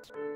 Thank you.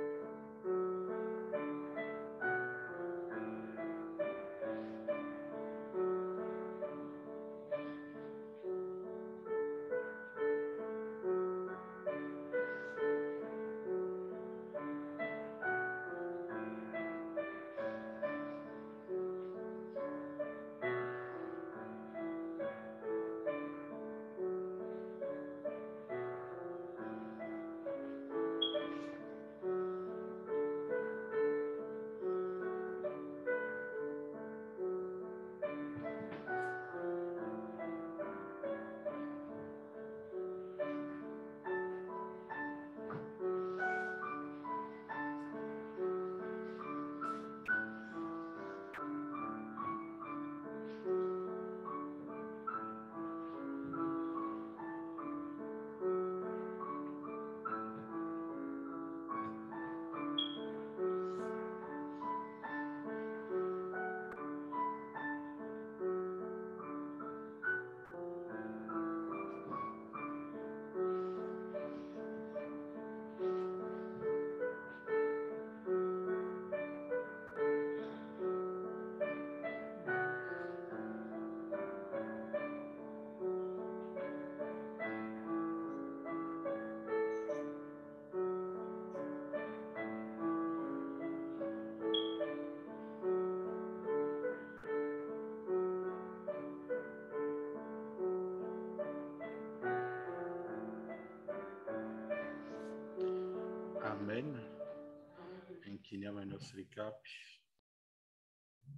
chiniamo i nostri capi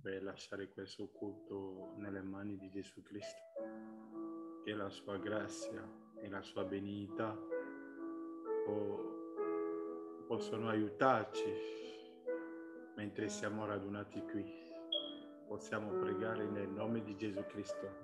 per lasciare questo culto nelle mani di Gesù Cristo. Che la sua grazia e la sua benignità po- possono aiutarci mentre siamo radunati qui. Possiamo pregare nel nome di Gesù Cristo.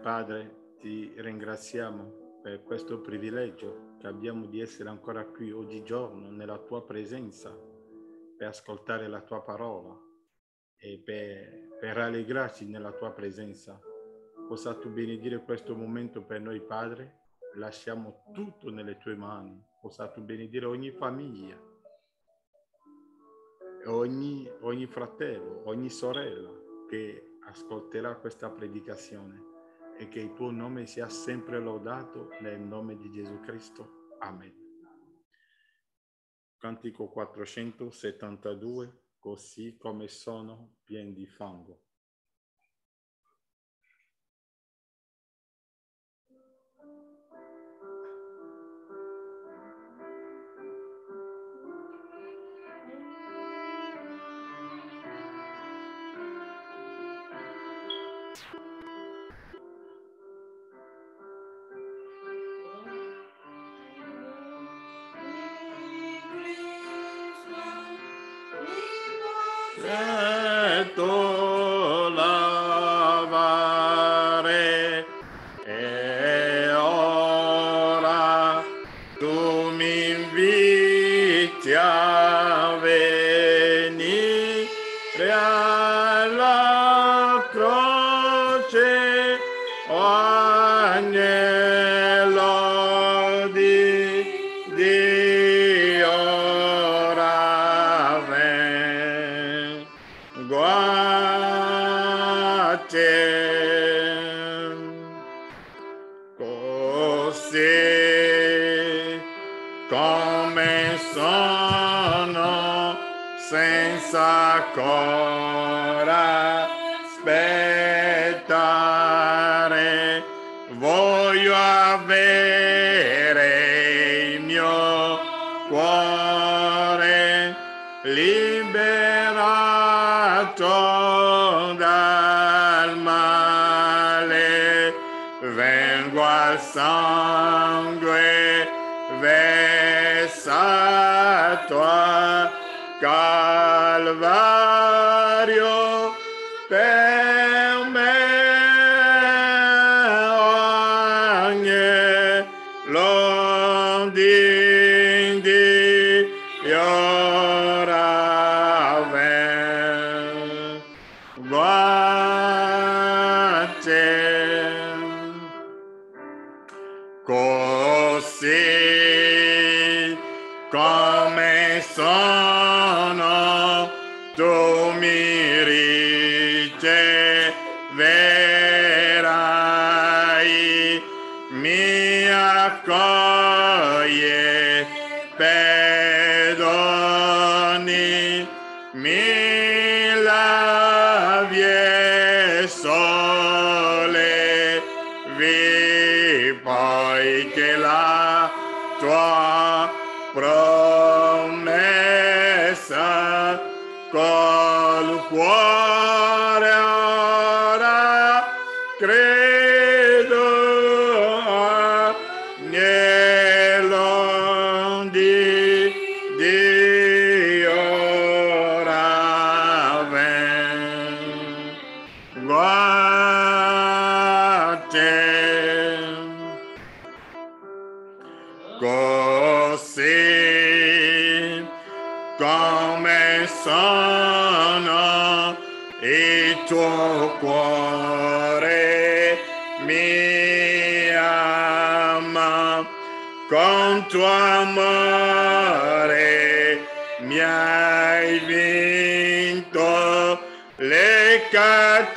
Padre, ti ringraziamo per questo privilegio che abbiamo di essere ancora qui oggigiorno nella tua presenza per ascoltare la tua parola e per, per rallegrarci nella tua presenza. Possa tu benedire questo momento per noi, Padre. Lasciamo tutto nelle tue mani. Possa tu benedire ogni famiglia, ogni, ogni fratello, ogni sorella che ascolterà questa predicazione e che il tuo nome sia sempre lodato nel nome di Gesù Cristo. Amen. Cantico 472, così come sono pieni di fango. voglio avere il mio cuore liberato dal male, vengo al sangue versato a casa.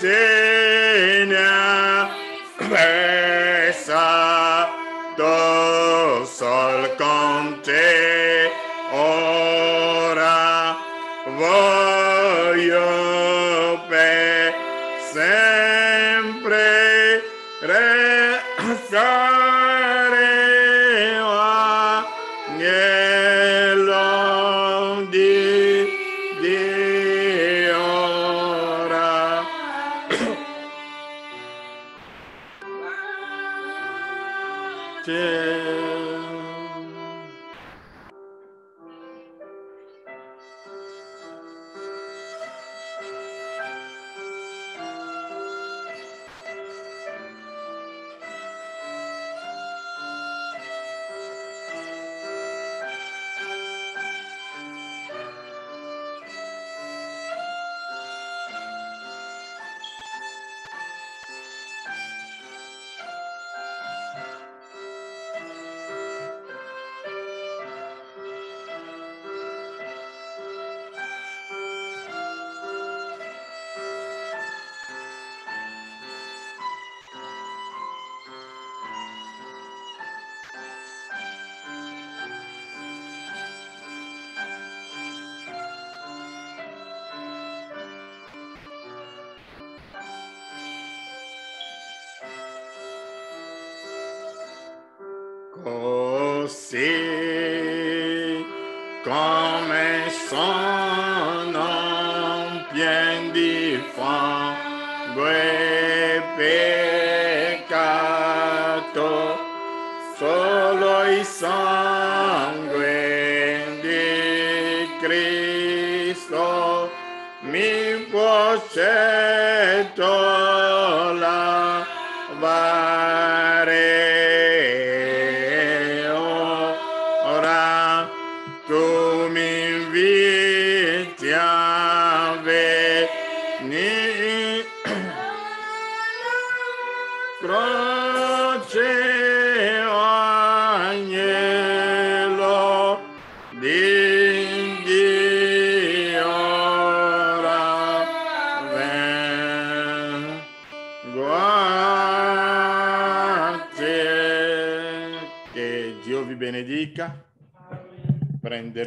tenea versa do sol conte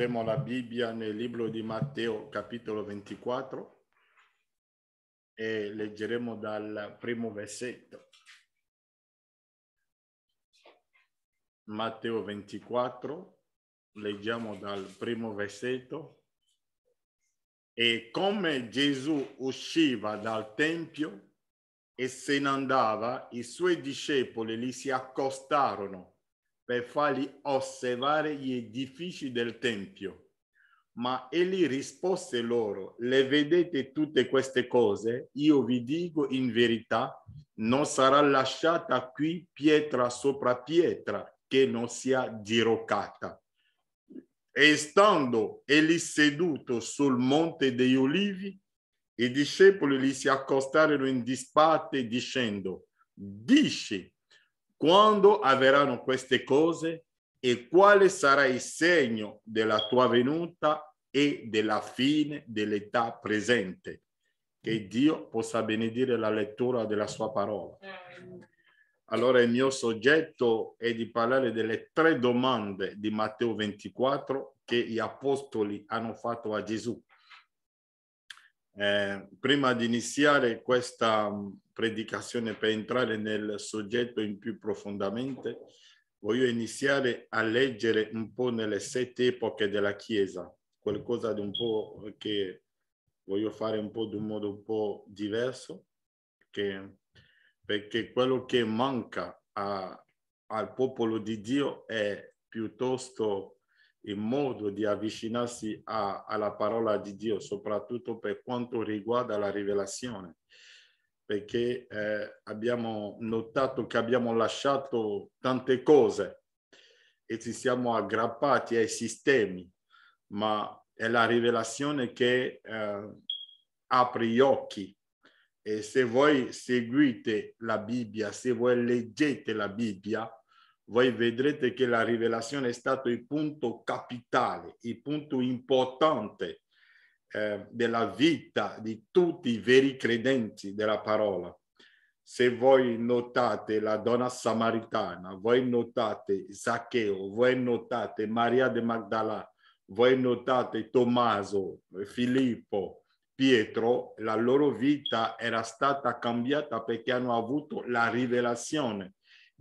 apriremo la Bibbia nel libro di Matteo capitolo 24 e leggeremo dal primo versetto. Matteo 24, leggiamo dal primo versetto. E come Gesù usciva dal Tempio e se ne andava, i suoi discepoli gli si accostarono per fargli osservare gli edifici del Tempio. Ma egli rispose loro, le vedete tutte queste cose? Io vi dico in verità, non sarà lasciata qui pietra sopra pietra che non sia diroccata. E stando egli seduto sul monte degli olivi, i discepoli gli si accostarono in disparte dicendo, dici quando avverranno queste cose e quale sarà il segno della tua venuta e della fine dell'età presente? Che Dio possa benedire la lettura della sua parola. Allora il mio soggetto è di parlare delle tre domande di Matteo 24 che gli apostoli hanno fatto a Gesù. Eh, prima di iniziare questa mm, predicazione per entrare nel soggetto in più profondamente, voglio iniziare a leggere un po' nelle sette epoche della Chiesa, qualcosa di un po' che voglio fare un po' di un modo un po' diverso, perché, perché quello che manca a, al popolo di Dio è piuttosto il modo di avvicinarsi a, alla parola di Dio, soprattutto per quanto riguarda la rivelazione, perché eh, abbiamo notato che abbiamo lasciato tante cose e ci siamo aggrappati ai sistemi, ma è la rivelazione che eh, apre gli occhi. E se voi seguite la Bibbia, se voi leggete la Bibbia, voi vedrete che la rivelazione è stato il punto capitale, il punto importante eh, della vita di tutti i veri credenti della parola. Se voi notate la donna samaritana, voi notate Zaccheo, voi notate Maria de Magdala, voi notate Tommaso, Filippo, Pietro, la loro vita era stata cambiata perché hanno avuto la rivelazione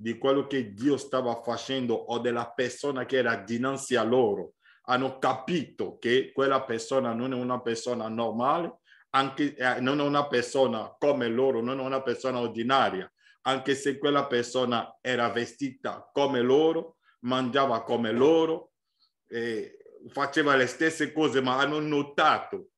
di quello che Dio stava facendo o della persona che era dinanzi a loro. Hanno capito che quella persona non è una persona normale, anche, eh, non è una persona come loro, non è una persona ordinaria, anche se quella persona era vestita come loro, mangiava come loro, eh, faceva le stesse cose, ma hanno notato,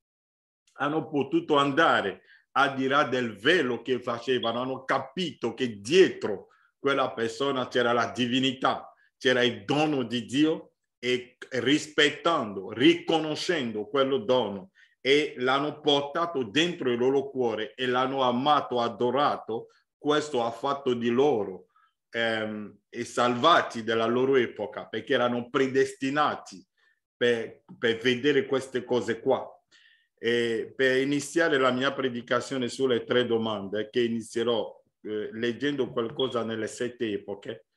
hanno potuto andare al di là del velo che facevano, hanno capito che dietro quella persona c'era la divinità, c'era il dono di Dio e rispettando, riconoscendo quello dono e l'hanno portato dentro il loro cuore e l'hanno amato, adorato, questo ha fatto di loro ehm, e salvati della loro epoca perché erano predestinati per, per vedere queste cose qua. E per iniziare la mia predicazione sulle tre domande che inizierò eh, leggendo qualcosa nelle sette epoche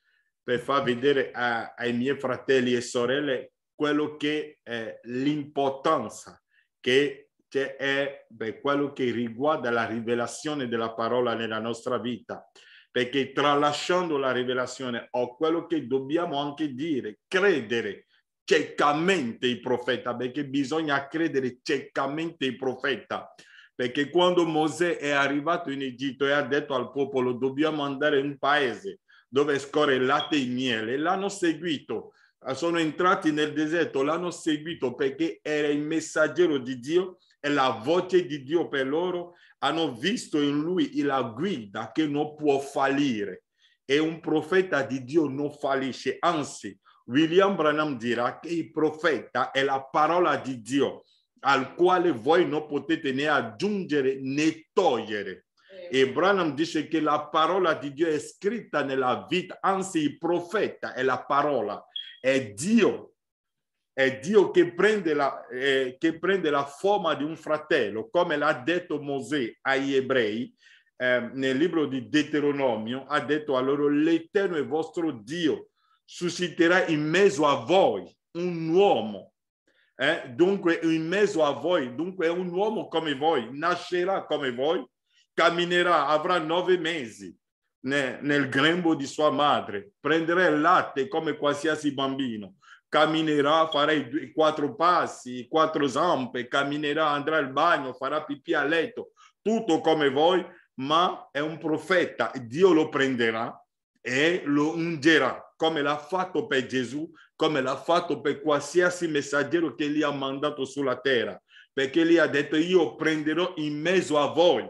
per far vedere a, ai miei fratelli e sorelle quello che è l'importanza che è per quello che riguarda la rivelazione della parola nella nostra vita perché tralasciando la rivelazione ho quello che dobbiamo anche dire, credere ciecamente il profeta, perché bisogna credere ciecamente il profeta, perché quando Mosè è arrivato in Egitto e ha detto al popolo dobbiamo andare in un paese dove scorre latte e miele, l'hanno seguito, sono entrati nel deserto, l'hanno seguito perché era il messaggero di Dio e la voce di Dio per loro, hanno visto in lui la guida che non può fallire. E un profeta di Dio non fallisce, anzi William Branham dirà che il profeta è la parola di Dio al quale voi non potete né aggiungere né togliere. E eh. Branham dice che la parola di Dio è scritta nella vita, anzi il profeta è la parola, è Dio, è Dio che prende la, eh, che prende la forma di un fratello, come l'ha detto Mosè agli ebrei eh, nel libro di Deuteronomio, ha detto a loro l'Eterno è vostro Dio, susciterà in mezzo a voi un uomo eh, dunque in mezzo a voi, dunque un uomo come voi, nascerà come voi, camminerà, avrà nove mesi nel, nel grembo di sua madre, prenderà il latte come qualsiasi bambino, camminerà, farà i quattro passi, quattro zampe, camminerà, andrà al bagno, farà pipì a letto, tutto come voi, ma è un profeta, Dio lo prenderà e lo ungerà come l'ha fatto per Gesù come l'ha fatto per qualsiasi messaggero che gli ha mandato sulla terra, perché gli ha detto io prenderò in mezzo a voi.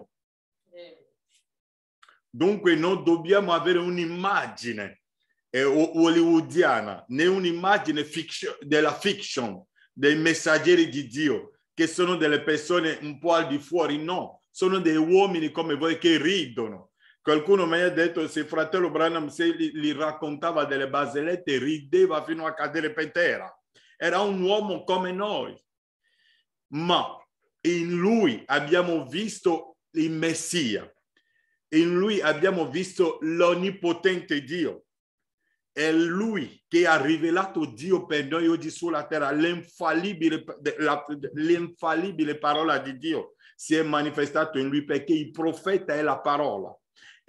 Dunque non dobbiamo avere un'immagine eh, hollywoodiana, né un'immagine fiction, della fiction, dei messaggeri di Dio, che sono delle persone un po' al di fuori, no, sono dei uomini come voi che ridono, Qualcuno mi ha detto se fratello Branham se li, li raccontava delle barzellette rideva fino a cadere per terra. Era un uomo come noi, ma in lui abbiamo visto il Messia, in lui abbiamo visto l'onnipotente Dio. È lui che ha rivelato Dio per noi oggi sulla terra, l'infallibile, la, l'infallibile parola di Dio si è manifestato in lui perché il profeta è la parola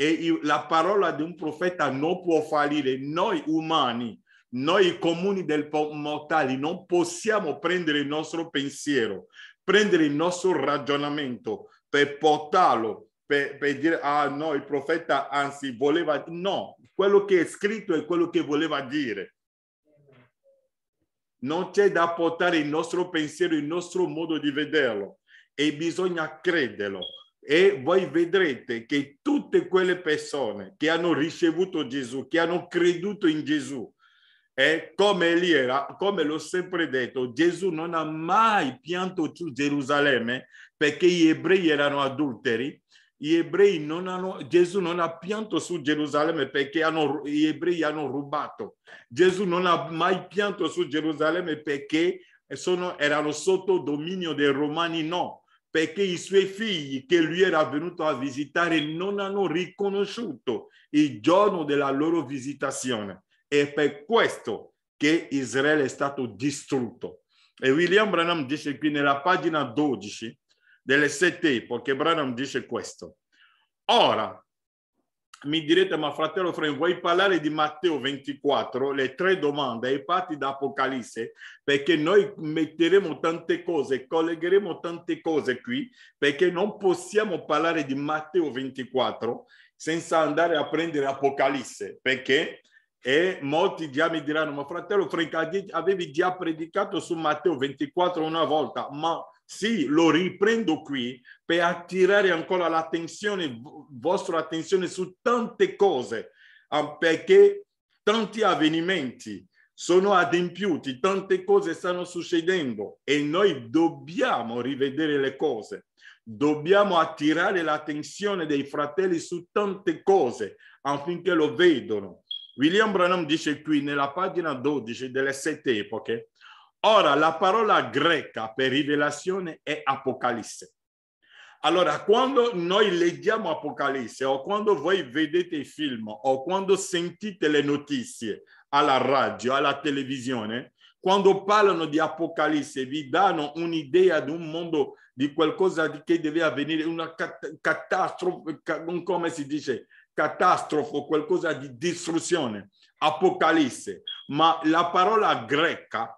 e la parola di un profeta non può fallire. Noi umani, noi comuni del mortale, non possiamo prendere il nostro pensiero, prendere il nostro ragionamento per portarlo, per, per dire, ah no, il profeta anzi voleva... No, quello che è scritto è quello che voleva dire. Non c'è da portare il nostro pensiero, il nostro modo di vederlo e bisogna crederlo e voi vedrete che tutte quelle persone che hanno ricevuto Gesù, che hanno creduto in Gesù, eh, come lì era, come l'ho sempre detto, Gesù non ha mai pianto su Gerusalemme perché gli ebrei erano adulteri. Gli ebrei non hanno, Gesù non ha pianto su Gerusalemme perché hanno, gli ebrei hanno rubato. Gesù non ha mai pianto su Gerusalemme perché sono, erano sotto dominio dei romani, no perché i suoi figli che lui era venuto a visitare non hanno riconosciuto il giorno della loro visitazione. È per questo che Israele è stato distrutto. E William Branham dice qui nella pagina 12 delle sette epoche, Branham dice questo. Ora, mi direte, ma fratello Frank, vuoi parlare di Matteo 24, le tre domande ai fatti da Apocalisse? Perché noi metteremo tante cose, collegheremo tante cose qui, perché non possiamo parlare di Matteo 24 senza andare a prendere Apocalisse, perché e eh, molti già mi diranno, ma fratello Frank, avevi già predicato su Matteo 24 una volta, ma sì, lo riprendo qui per attirare ancora l'attenzione, vostra attenzione su tante cose, ah, perché tanti avvenimenti sono adempiuti, tante cose stanno succedendo e noi dobbiamo rivedere le cose. Dobbiamo attirare l'attenzione dei fratelli su tante cose affinché lo vedano. William Branham dice qui nella pagina 12 delle sette epoche, Ora, la parola greca per rivelazione è apocalisse. Allora, quando noi leggiamo Apocalisse o quando voi vedete i film o quando sentite le notizie alla radio, alla televisione, quando parlano di Apocalisse vi danno un'idea di un mondo, di qualcosa che deve avvenire, una cat- catastrofe, come si dice, catastrofe, qualcosa di distruzione, Apocalisse. Ma la parola greca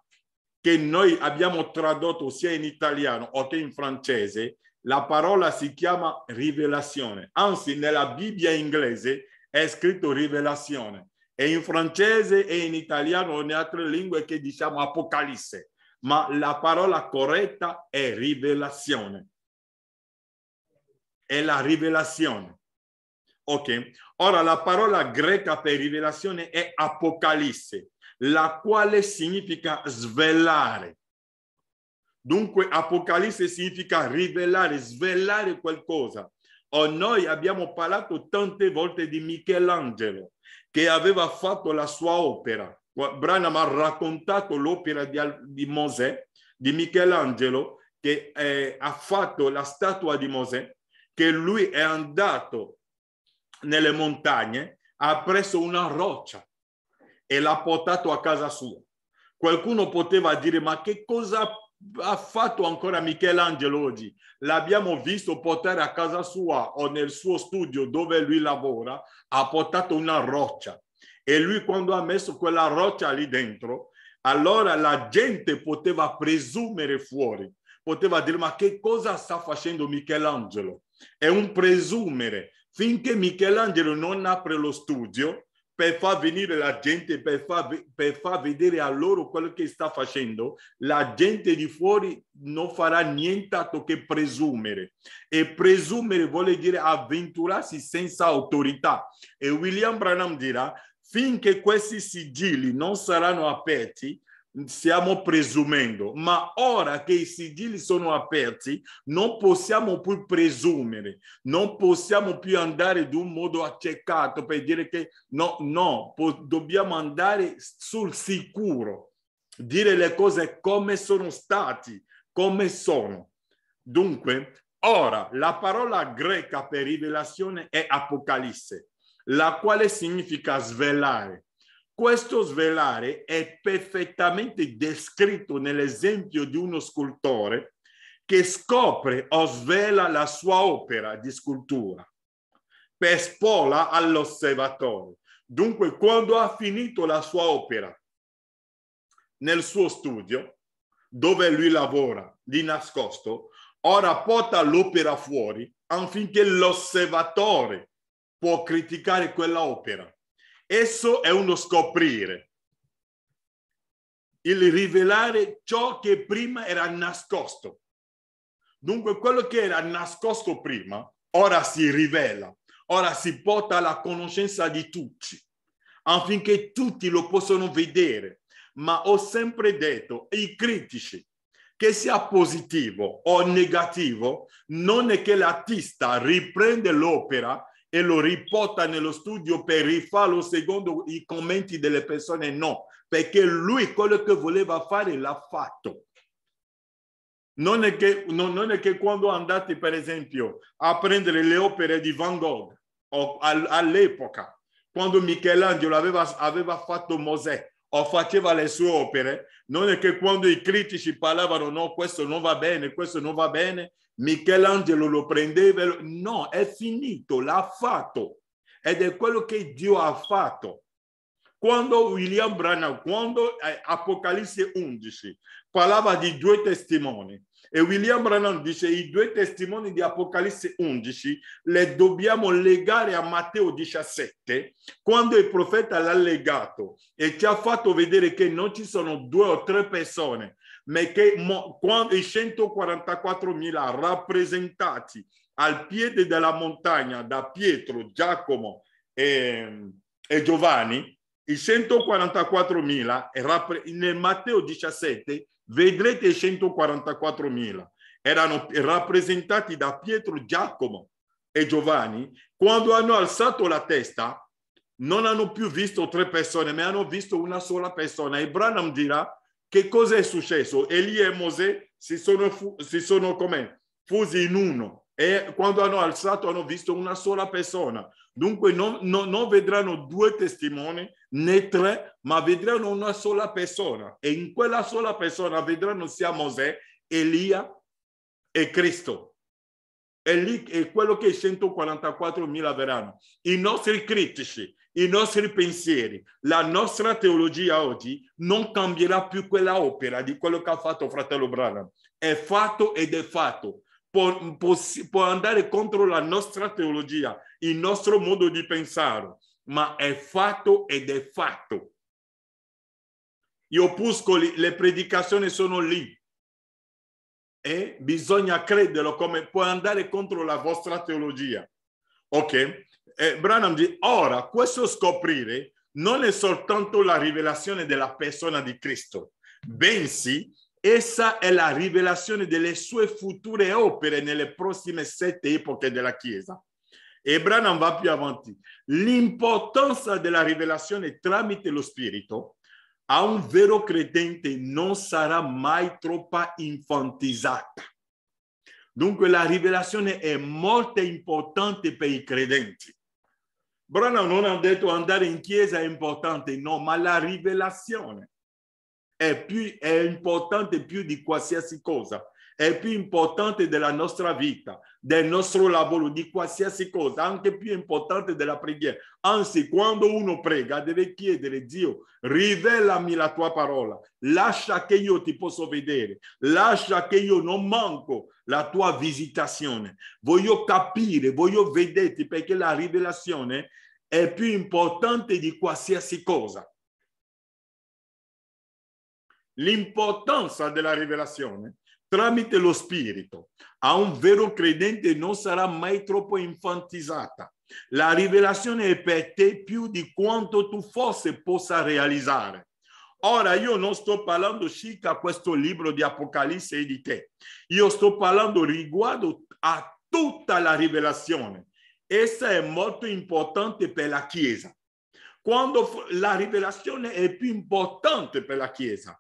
che noi abbiamo tradotto sia in italiano che in francese, la parola si chiama rivelazione. Anzi, nella Bibbia inglese è scritto rivelazione e in francese e in italiano o in altre lingue che diciamo apocalisse, ma la parola corretta è rivelazione. È la rivelazione. Ok, ora la parola greca per rivelazione è apocalisse la quale significa svelare. Dunque Apocalisse significa rivelare, svelare qualcosa. O noi abbiamo parlato tante volte di Michelangelo che aveva fatto la sua opera. Branham ha raccontato l'opera di, di Mosè, di Michelangelo, che eh, ha fatto la statua di Mosè, che lui è andato nelle montagne, ha preso una roccia e l'ha portato a casa sua. Qualcuno poteva dire, ma che cosa ha fatto ancora Michelangelo oggi? L'abbiamo visto portare a casa sua o nel suo studio dove lui lavora, ha portato una roccia. E lui quando ha messo quella roccia lì dentro, allora la gente poteva presumere fuori, poteva dire ma che cosa sta facendo Michelangelo? È un presumere. Finché Michelangelo non apre lo studio, per far venire la gente, per far, per far vedere a loro quello che sta facendo, la gente di fuori non farà nient'altro che presumere. E presumere vuol dire avventurarsi senza autorità. E William Branham dirà, finché questi sigilli non saranno aperti, stiamo presumendo, ma ora che i sigilli sono aperti non possiamo più presumere, non possiamo più andare di un modo accecato per dire che no, no, dobbiamo andare sul sicuro, dire le cose come sono stati, come sono. Dunque, ora la parola greca per rivelazione è apocalisse, la quale significa svelare questo svelare è perfettamente descritto nell'esempio di uno scultore che scopre o svela la sua opera di scultura per spola all'osservatore. Dunque, quando ha finito la sua opera nel suo studio, dove lui lavora di nascosto, ora porta l'opera fuori affinché l'osservatore può criticare quell'opera Esso è uno scoprire, il rivelare ciò che prima era nascosto. Dunque quello che era nascosto prima ora si rivela, ora si porta alla conoscenza di tutti, affinché tutti lo possano vedere. Ma ho sempre detto ai critici che sia positivo o negativo, non è che l'artista riprende l'opera e lo riporta nello studio per rifarlo secondo i commenti delle persone, no, perché lui quello che voleva fare l'ha fatto. Non è, che, non, non è che quando andate, per esempio, a prendere le opere di Van Gogh o, all'epoca, quando Michelangelo aveva, aveva fatto Mosè, o faceva le sue opere, non è che quando i critici parlavano no, questo non va bene, questo non va bene, Michelangelo lo prendeva, no, è finito, l'ha fatto ed è quello che Dio ha fatto. Quando William Branham, quando eh, Apocalisse 11, parlava di due testimoni e William Branham dice i due testimoni di Apocalisse 11 le dobbiamo legare a Matteo 17, quando il profeta l'ha legato e ci ha fatto vedere che non ci sono due o tre persone ma che quando i 144.000 rappresentati al piede della montagna da Pietro, Giacomo e, eh, e Giovanni, i 144.000 eh, nel Matteo 17 vedrete i 144.000 erano rappresentati da Pietro, Giacomo e Giovanni, quando hanno alzato la testa non hanno più visto tre persone, ma hanno visto una sola persona. E Branham dirà che cosa è successo? Elia e Mosè si sono, si sono come fusi in uno e quando hanno alzato hanno visto una sola persona. Dunque non, non, non, vedranno due testimoni né tre, ma vedranno una sola persona. E in quella sola persona vedranno sia Mosè, Elia e Cristo. E lì è quello che i 144.000 verranno. I nostri critici, i nostri pensieri, la nostra teologia oggi non cambierà più quella opera di quello che ha fatto fratello Branham. È fatto ed è fatto. Può, può, può andare contro la nostra teologia, il nostro modo di pensare, ma è fatto ed è fatto. Gli opuscoli, le predicazioni sono lì, e bisogna crederlo come può andare contro la vostra teologia. Ok? eh, Branham dice, ora questo scoprire non è soltanto la rivelazione della persona di Cristo, bensì essa è la rivelazione delle sue future opere nelle prossime sette epoche della Chiesa. E Branham va più avanti. L'importanza della rivelazione tramite lo Spirito a un vero credente non sarà mai troppo infantizzata. Dunque la rivelazione è molto importante per i credenti. Branham non ha detto andare in chiesa è importante, no, ma la rivelazione è, più, è importante più di qualsiasi cosa, è più importante della nostra vita, del nostro lavoro, di qualsiasi cosa, anche più importante della preghiera. Anzi, quando uno prega deve chiedere, Dio, rivelami la tua parola, lascia che io ti possa vedere, lascia che io non manco la tua visitazione. Voglio capire, voglio vederti perché la rivelazione è più importante di qualsiasi cosa. L'importanza della rivelazione tramite lo Spirito a un vero credente non sarà mai troppo infantizzata. La rivelazione è per te più di quanto tu forse possa realizzare. Ora io non sto parlando circa questo libro di Apocalisse e di te, io sto parlando riguardo a tutta la rivelazione essa è molto importante per la Chiesa. Quando la rivelazione è più importante per la Chiesa,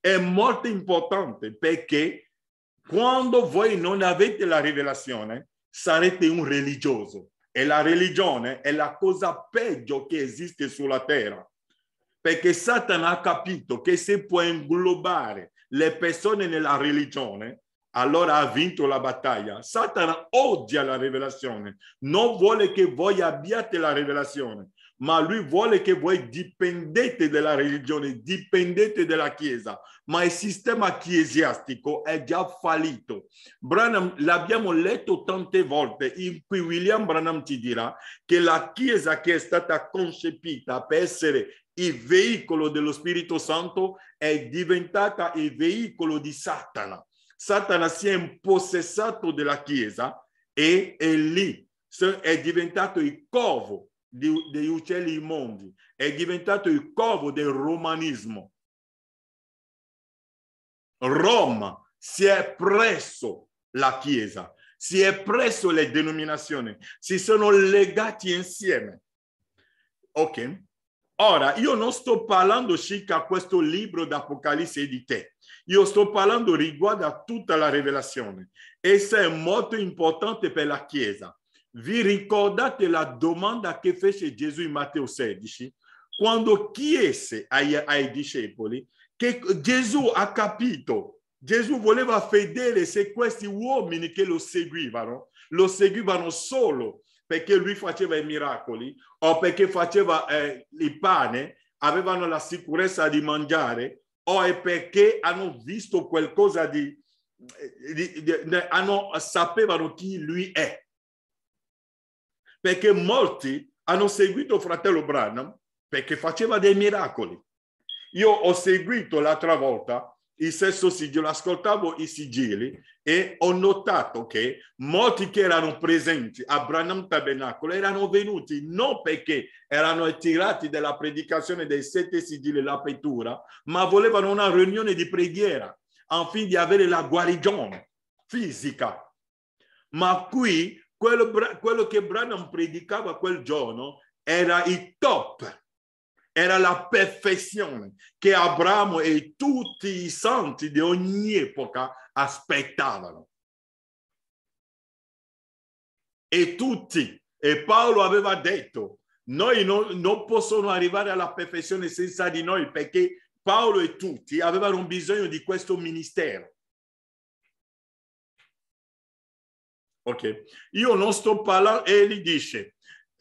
è molto importante perché quando voi non avete la rivelazione, sarete un religioso e la religione è la cosa peggio che esiste sulla terra. Perché Satana ha capito che se può inglobare le persone nella religione, allora ha vinto la battaglia. Satana odia la rivelazione, non vuole che voi abbiate la rivelazione, ma lui vuole che voi dipendete dalla religione, dipendete dalla Chiesa, ma il sistema ecclesiastico è già fallito. Branham, l'abbiamo letto tante volte, in cui William Branham ci dirà che la Chiesa che è stata concepita per essere il veicolo dello Spirito Santo è diventata il veicolo di Satana. Satana si è impossessato della Chiesa e è lì, è diventato il covo degli uccelli immondi, è diventato il covo del romanismo. Roma si è presso la Chiesa, si è presso le denominazioni, si sono legati insieme. Ok? Ora, io non sto parlando circa questo libro d'Apocalisse di te. Io sto parlando riguardo a tutta la revelazione. Essa è molto importante per la Chiesa. Vi ricordate la domanda che fece Gesù in Matteo 16? Quando chiese ai, ai discepoli che Gesù ha capito, Gesù voleva vedere se questi uomini che lo seguivano, lo seguivano solo perché lui faceva i miracoli o perché faceva eh, il pane, avevano la sicurezza di mangiare o è perché hanno visto qualcosa di, di, di hanno, sapevano chi lui è. Perché molti hanno seguito fratello Branham perché faceva dei miracoli. Io ho seguito l'altra volta il sesto sigillo, ascoltavo i sigilli e ho notato che molti che erano presenti a Branham Tabernacolo erano venuti non perché erano attirati dalla predicazione dei sette sigilli e pettura, ma volevano una riunione di preghiera affinché di avere la guarigione fisica. Ma qui quello, quello che Branham predicava quel giorno era il top era la perfezione che Abramo e tutti i santi di ogni epoca aspettavano. E tutti, e Paolo aveva detto, noi non, non possono arrivare alla perfezione senza di noi perché Paolo e tutti avevano bisogno di questo ministero. Ok, io non sto parlando, egli dice,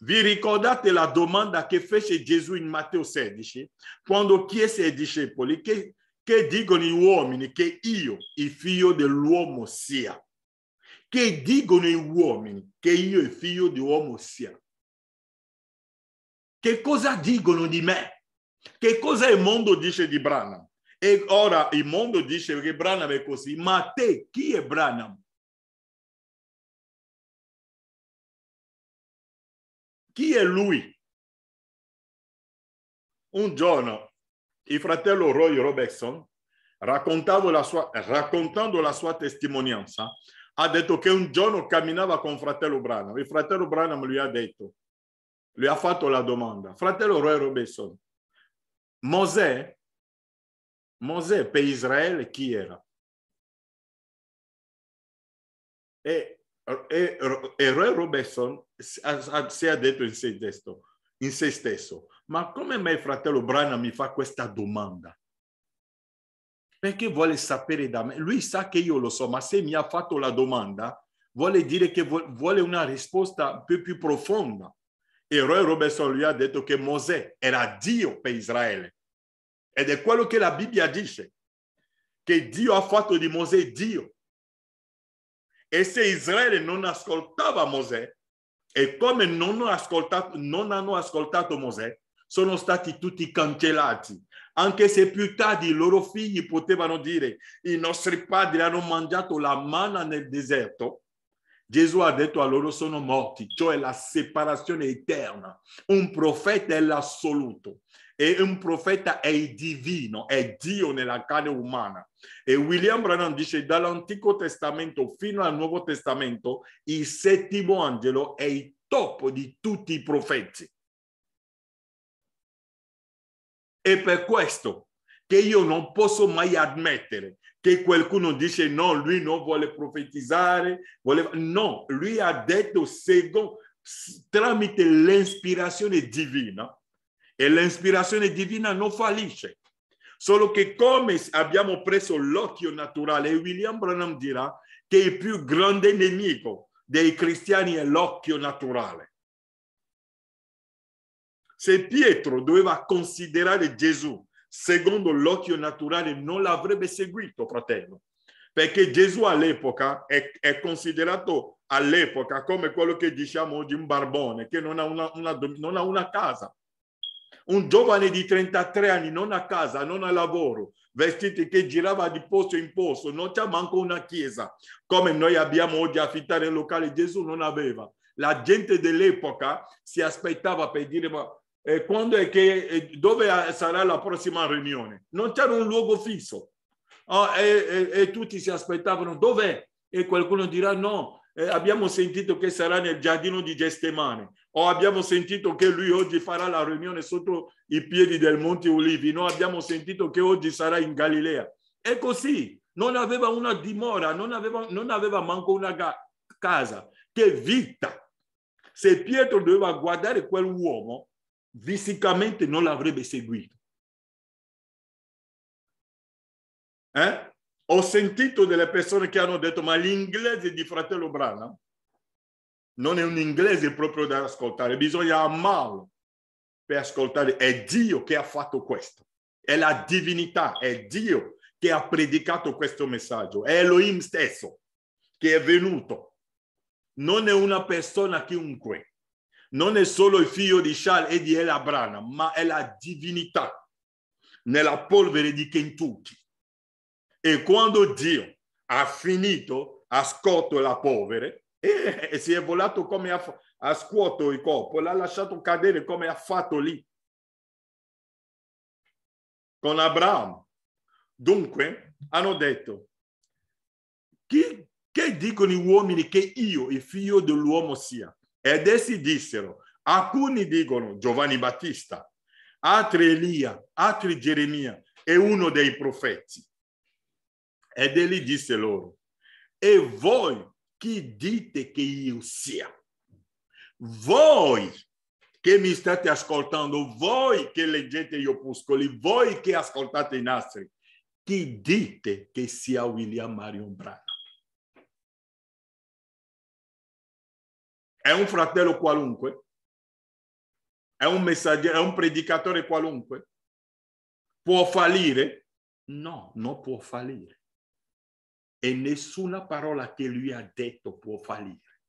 vi ricordate la domanda che fece Gesù in Matteo 16, quando chiese ai discepoli che, che dicono gli uomini che io, il figlio dell'uomo, sia? Che dicono gli uomini che io, il figlio dell'uomo, sia? Che cosa dicono di me? Che cosa il mondo dice di Branham? E ora il mondo dice che Branham è così, ma te chi è Branham? Chi è lui? Un giorno il fratello Roy Robertson, raccontando la sua, raccontando la sua testimonianza, ha detto che un giorno camminava con fratello Branham. Il fratello Branham lui ha detto, lui ha fatto la domanda, fratello Roy Robertson, Mosè, Mosè per Israele chi era? E e, e Roy Robertson si è detto in se, stesso, in se stesso, ma come mai fratello Brian mi fa questa domanda? Perché vuole sapere da me? Lui sa che io lo so, ma se mi ha fatto la domanda, vuole dire che vuole una risposta più, più profonda. E Roy Robertson lui ha detto che Mosè era Dio per Israele. Ed è quello che la Bibbia dice, che Dio ha fatto di Mosè Dio. E se Israele non ascoltava Mosè, e come non, ascoltato, non hanno ascoltato Mosè, sono stati tutti cancellati. Anche se più tardi i loro figli potevano dire i nostri padri hanno mangiato la manna nel deserto, Gesù ha detto a loro sono morti, cioè la separazione eterna. Un profeta è l'assoluto e un profeta è il divino, è Dio nella carne umana. E William Branham dice dall'Antico Testamento fino al Nuovo Testamento il settimo angelo è il top di tutti i profeti. E per questo che io non posso mai ammettere che qualcuno dice no, lui non vuole profetizzare, vuole... no, lui ha detto secondo, tramite l'ispirazione divina, e l'ispirazione divina non fallisce. Solo che come abbiamo preso l'occhio naturale, William Branham dirà che il più grande nemico dei cristiani è l'occhio naturale. Se Pietro doveva considerare Gesù secondo l'occhio naturale, non l'avrebbe seguito, fratello, perché Gesù all'epoca è, è considerato all'epoca come quello che diciamo oggi un barbone, che non ha una, una, non ha una casa un giovane di 33 anni non a casa, non a lavoro, vestito che girava di posto in posto, non c'è manco una chiesa, come noi abbiamo oggi affittare il locale, Gesù non aveva. La gente dell'epoca si aspettava per dire ma eh, quando è che, eh, dove sarà la prossima riunione? Non c'era un luogo fisso oh, e, e, e, tutti si aspettavano dov'è? E qualcuno dirà no, eh, abbiamo sentito che sarà nel giardino di Gestemane. O abbiamo sentito che lui oggi farà la riunione sotto i piedi del Monte Olivi, no? Abbiamo sentito che oggi sarà in Galilea. È così, non aveva una dimora, non aveva, non aveva manco una casa. Che vita! Se Pietro doveva guardare quell'uomo, fisicamente non l'avrebbe seguito. Eh? Ho sentito delle persone che hanno detto, ma l'inglese di fratello Branham non è un inglese proprio da ascoltare, bisogna amarlo per ascoltare. È Dio che ha fatto questo, è la divinità, è Dio che ha predicato questo messaggio, è Elohim stesso che è venuto. Non è una persona chiunque, non è solo il figlio di Shal e di El Abrana, ma è la divinità nella polvere di Kentucky. E quando Dio ha finito, ha scotto la polvere, e, e si è volato come ha, ha scuoto il corpo, l'ha lasciato cadere come ha fatto lì con Abramo. Dunque hanno detto, chi, che dicono gli uomini che io, il figlio dell'uomo, sia? Ed essi dissero, alcuni dicono Giovanni Battista, altri Elia, altri Geremia e uno dei profeti. Ed egli disse loro, e voi chi dite che io sia. Voi che mi state ascoltando, voi che leggete gli opuscoli, voi che ascoltate i nastri, chi dite che sia William Marion Branham? È un fratello qualunque? È un messaggero, è un predicatore qualunque? Può fallire? No, non può fallire e nessuna parola che lui ha detto può fallire.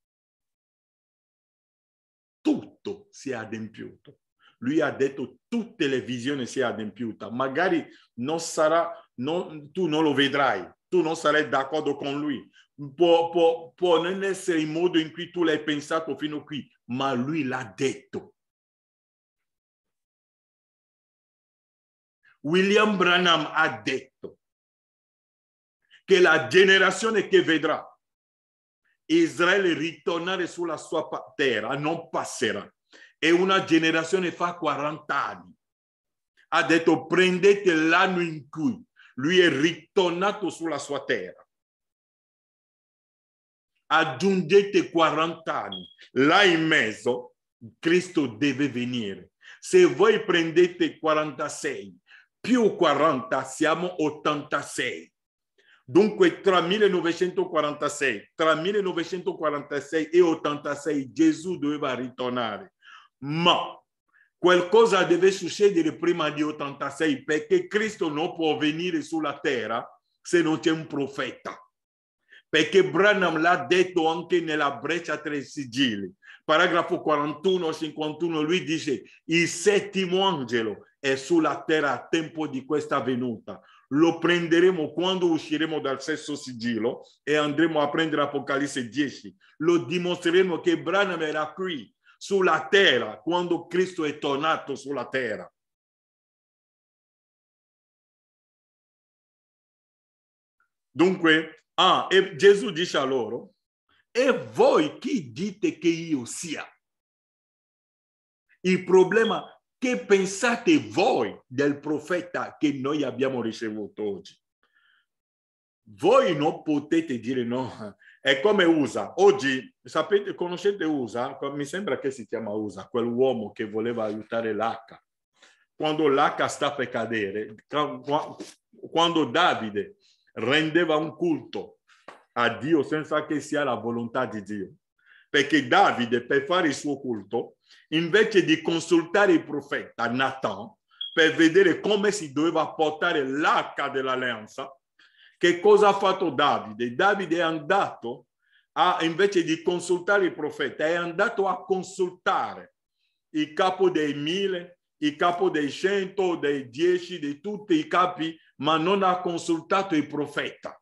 Tutto si è adempiuto. Lui ha detto tutte le visioni si è adempiuta. Magari non sarà, non, tu non lo vedrai, tu non sarai d'accordo con lui. Può, può, può non essere il modo in cui tu l'hai pensato fino a qui, ma lui l'ha detto. William Branham ha detto che la generazione che vedrà Israele ritornare sulla sua terra non passerà. E una generazione fa 40 anni. Ha detto prendete l'anno in cui lui è ritornato sulla sua terra. Aggiungete 40 anni. Là in mezzo Cristo deve venire. Se voi prendete 46 più 40 siamo 86 Dunque tra 1946, tra 1946 e 86 Gesù doveva ritornare, ma qualcosa deve succedere prima di 86 perché Cristo non può venire sulla terra se non c'è un profeta. Perché Branham l'ha detto anche nella breccia tra i sigilli. Paragrafo 41-51 lui dice il settimo angelo è sulla terra a tempo di questa venuta lo prenderemo quando usciremo dal sesto sigillo e andremo a prendere Apocalisse 10. Lo dimostreremo che Branham era qui sulla terra quando Cristo è tornato sulla terra. Dunque, ah, Gesù dice a loro, e voi chi dite che io sia? Il problema è che pensate voi del profeta che noi abbiamo ricevuto oggi? Voi non potete dire no. È come USA. Oggi, sapete, conoscete USA? Mi sembra che si chiama USA, quell'uomo che voleva aiutare l'H. Quando l'H sta per cadere, quando Davide rendeva un culto a Dio senza che sia la volontà di Dio, perché Davide per fare il suo culto, invece di consultare il profeta Nathan per vedere come si doveva portare l'arca dell'alleanza, che cosa ha fatto Davide? Davide è andato a, invece di consultare il profeta, è andato a consultare il capo dei mille, il capo dei cento, dei dieci, di tutti i capi, ma non ha consultato il profeta.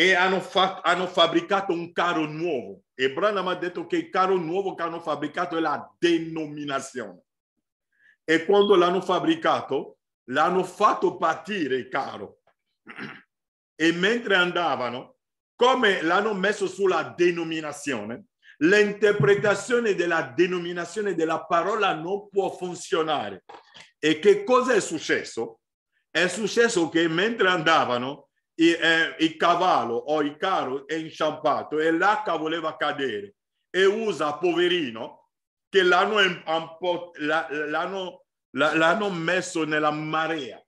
e hanno, fatto, hanno fabbricato un carro nuovo. E Branham ha detto che il carro nuovo che hanno fabbricato è la denominazione. E quando l'hanno fabbricato, l'hanno fatto partire il carro. E mentre andavano, come l'hanno messo sulla denominazione, l'interpretazione della denominazione della parola non può funzionare. E che cosa è successo? È successo che mentre andavano, eh, il cavallo o il carro è inciampato e l'acqua voleva cadere e usa poverino che l'hanno, messo nella marea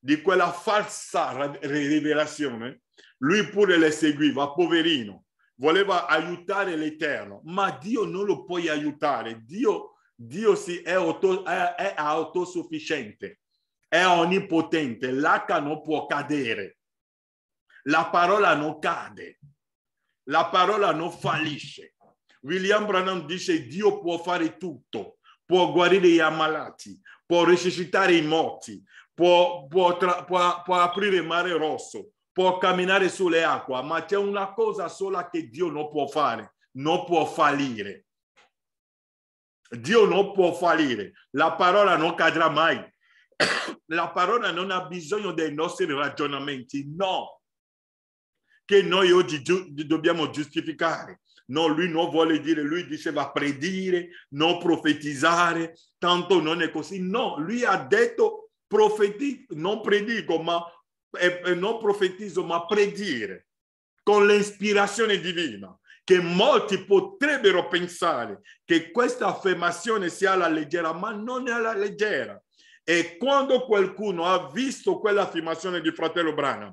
di quella falsa rivelazione. Lui pure le seguiva, poverino, voleva aiutare l'Eterno, ma Dio non lo può aiutare. Dio, Dio si è, auto, è, è autosufficiente, è onnipotente, l'acqua non può cadere la parola non cade, la parola non fallisce. William Branham dice Dio può fare tutto, può guarire gli ammalati, può risuscitare i morti, può, può, tra, può, può aprire il mare rosso, può camminare sulle acque, ma c'è una cosa sola che Dio non può fare, non può fallire. Dio non può fallire, la parola non cadrà mai. La parola non ha bisogno dei nostri ragionamenti, no che noi oggi giu- dobbiamo giustificare. No, lui non vuole dire, lui diceva predire, non profetizzare, tanto non è così. No, lui ha detto profeti- non predico, ma eh, eh, non profetizzo, ma predire con l'ispirazione divina che molti potrebbero pensare che questa affermazione sia alla leggera, ma non è alla leggera. E quando qualcuno ha visto quell'affermazione di fratello Branham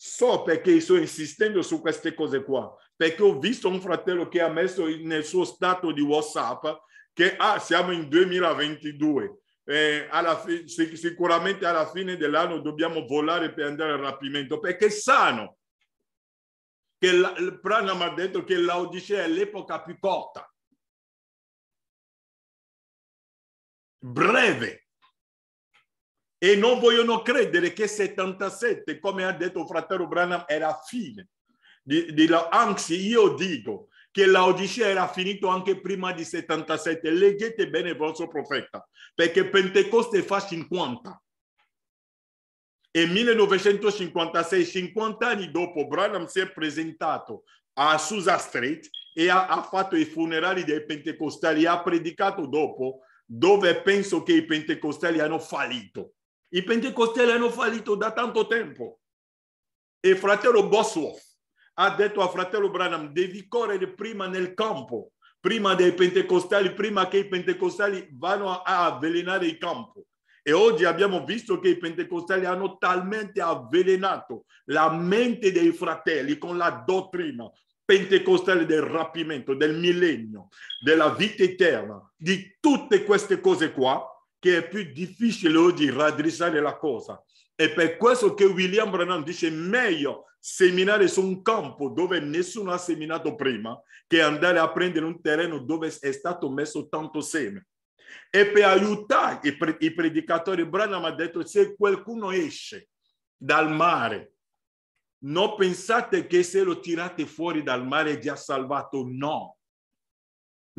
So perché sto insistendo su queste cose qua, perché ho visto un fratello che ha messo nel suo stato di WhatsApp che ah, siamo in 2022. Eh, alla fi- sicuramente alla fine dell'anno dobbiamo volare per andare al rapimento perché sanno che la, il Prana mi ha detto che l'Odicea è l'epoca più corta, breve e non vogliono credere che 77, come ha detto fratello Branham, era fine. Di, di, anzi, io dico che la era finito anche prima di 77. Leggete bene il vostro profeta, perché Pentecoste fa 50. E 1956, 50 anni dopo, Branham si è presentato a Susa Street e ha, ha fatto i funerali dei pentecostali, ha predicato dopo dove penso che i pentecostali hanno fallito i pentecostali hanno fallito da tanto tempo. E fratello Bosworth ha detto a fratello Branham, devi correre prima nel campo, prima dei pentecostali, prima che i pentecostali vanno a avvelenare il campo. E oggi abbiamo visto che i pentecostali hanno talmente avvelenato la mente dei fratelli con la dottrina pentecostale del rapimento, del millennio, della vita eterna, di tutte queste cose qua, che è più difficile oggi raddrizzare la cosa. È per questo che William Branham dice meglio seminare su un campo dove nessuno ha seminato prima che andare a prendere un terreno dove è stato messo tanto seme. E per aiutare i, pre- i predicatori, Branham ha detto se qualcuno esce dal mare, non pensate che se lo tirate fuori dal mare è già salvato, no.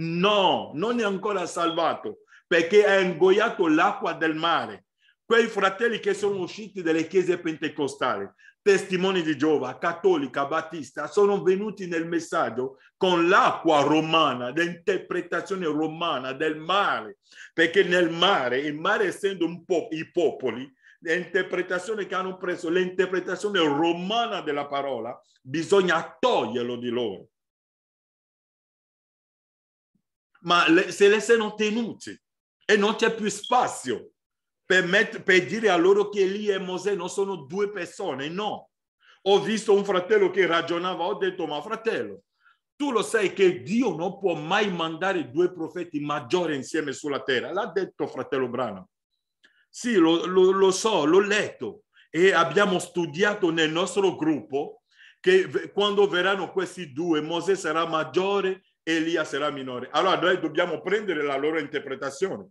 No, non è ancora salvato perché ha ingoiato l'acqua del mare. Quei fratelli che sono usciti dalle chiese pentecostali, testimoni di Giova, cattolica, battista, sono venuti nel messaggio con l'acqua romana, l'interpretazione romana del mare, perché nel mare, il mare essendo un po' i popoli, l'interpretazione che hanno preso, l'interpretazione romana della parola, bisogna toglierlo di loro. Ma se le sono tenuti e non c'è più spazio per, mettere, per dire a loro che lì e Mosè non sono due persone, no. Ho visto un fratello che ragionava, ho detto, ma fratello, tu lo sai che Dio non può mai mandare due profeti maggiori insieme sulla terra, l'ha detto fratello Brano. Sì, lo, lo, lo so, l'ho letto e abbiamo studiato nel nostro gruppo che quando verranno questi due, Mosè sarà maggiore Elia sarà minore. Allora noi dobbiamo prendere la loro interpretazione.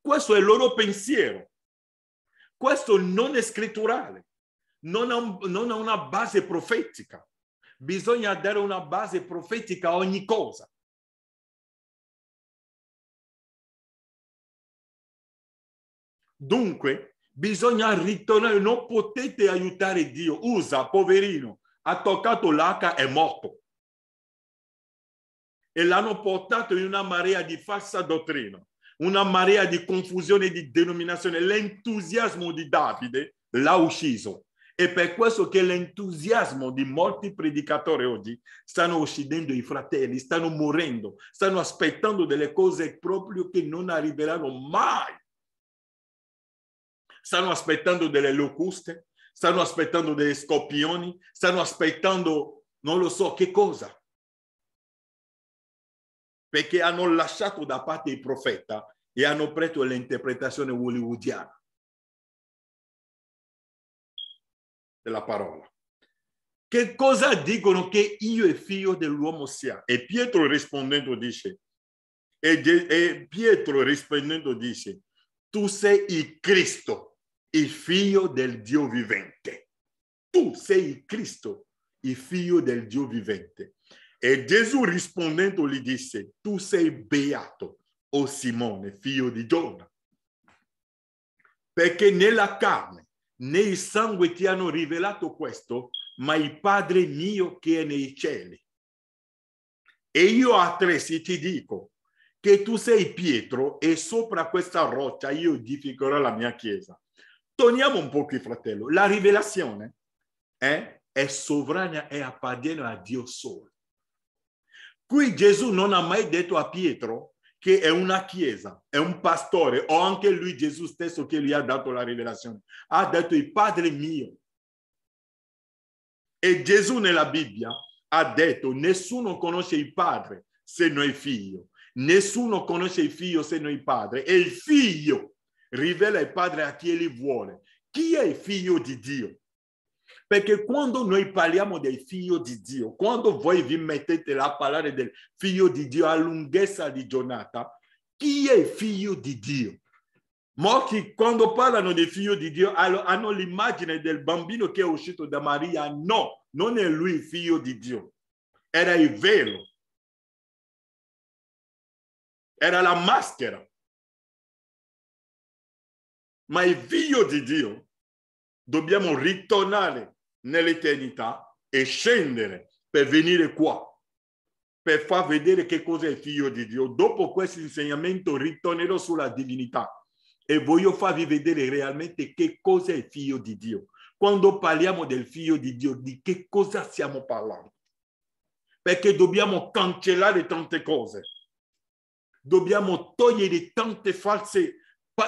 Questo è il loro pensiero. Questo non è scritturale, non ha, un, non ha una base profetica. Bisogna dare una base profetica a ogni cosa. Dunque, bisogna ritornare, non potete aiutare Dio. Usa, poverino, ha toccato l'acqua, è morto e l'hanno portato in una marea di falsa dottrina, una marea di confusione di denominazione. L'entusiasmo di Davide l'ha ucciso. E per questo che l'entusiasmo di molti predicatori oggi stanno uccidendo i fratelli, stanno morendo, stanno aspettando delle cose proprio che non arriveranno mai. Stanno aspettando delle locuste, stanno aspettando dei scorpioni, stanno aspettando non lo so che cosa perché hanno lasciato da parte il profeta e hanno preso l'interpretazione hollywoodiana della parola. Che cosa dicono che io e figlio dell'uomo sia? E Pietro rispondendo dice, e, e Pietro rispondendo dice, tu sei il Cristo, il figlio del Dio vivente. Tu sei il Cristo, il figlio del Dio vivente. E Gesù rispondendo gli disse, tu sei beato, o Simone, figlio di Giona, perché né la carne né il sangue ti hanno rivelato questo, ma il Padre mio che è nei cieli. E io altresì ti dico che tu sei Pietro e sopra questa roccia io edificherò la mia chiesa. Torniamo un po' qui, fratello. La rivelazione eh, è sovrana e appartiene a Dio solo. Qui Gesù non ha mai detto a Pietro che è una chiesa, è un pastore, o anche lui Gesù stesso che gli ha dato la rivelazione. Ha detto il Padre mio. E Gesù nella Bibbia ha detto, nessuno conosce il Padre se non il figlio. Nessuno conosce il figlio se non il padre. E il figlio rivela il padre a chi egli vuole. Chi è il figlio di Dio? Perché quando noi parliamo del figlio di Dio, quando voi vi mettete a parlare del figlio di Dio a lunghezza di giornata, chi è il figlio di Dio? Molti quando parlano del figlio di Dio hanno l'immagine del bambino che è uscito da Maria. No, non è lui il figlio di Dio. Era il velo. Era la maschera. Ma il figlio di Dio dobbiamo ritornare nell'eternità e scendere per venire qua, per far vedere che cos'è il figlio di Dio. Dopo questo insegnamento ritornerò sulla divinità e voglio farvi vedere realmente che cos'è il figlio di Dio. Quando parliamo del figlio di Dio, di che cosa stiamo parlando? Perché dobbiamo cancellare tante cose, dobbiamo togliere tante false...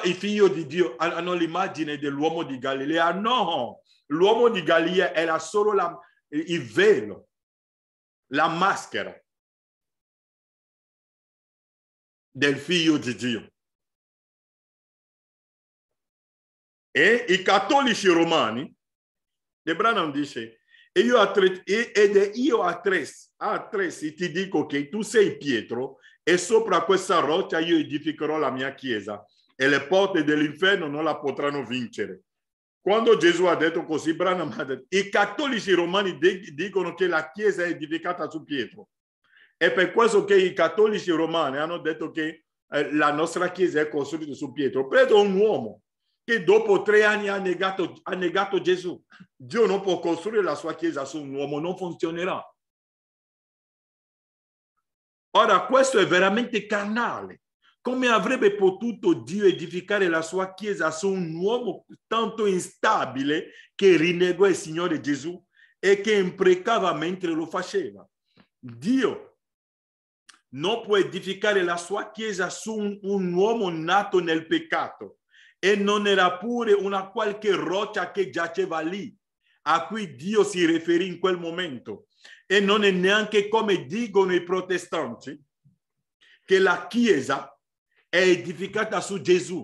Il figlio di Dio hanno l'immagine dell'uomo di Galilea, no, L'uomo di Galia era solo la, il velo, la maschera del figlio di Dio. E i cattolici romani, De Branham dice, e io a ed io a tre, a tre ti dico che tu sei Pietro e sopra questa roccia io edificherò la mia chiesa e le porte dell'inferno non la potranno vincere. Quando Gesù ha detto così, Branham i cattolici romani dicono che la Chiesa è edificata su Pietro. È per questo che i cattolici romani hanno detto che eh, la nostra Chiesa è costruita su Pietro. Pietro è un uomo che dopo tre anni ha negato, ha negato Gesù. Dio non può costruire la sua Chiesa su un uomo, non funzionerà. Ora, questo è veramente carnale. Come avrebbe potuto Dio edificare la sua chiesa su un uomo tanto instabile che rinnegò il Signore Gesù e che imprecava mentre lo faceva? Dio non può edificare la sua chiesa su un, un uomo nato nel peccato e non era pure una qualche roccia che giaceva lì, a cui Dio si riferì in quel momento. E non è neanche come dicono i protestanti, che la Chiesa è edificata su Gesù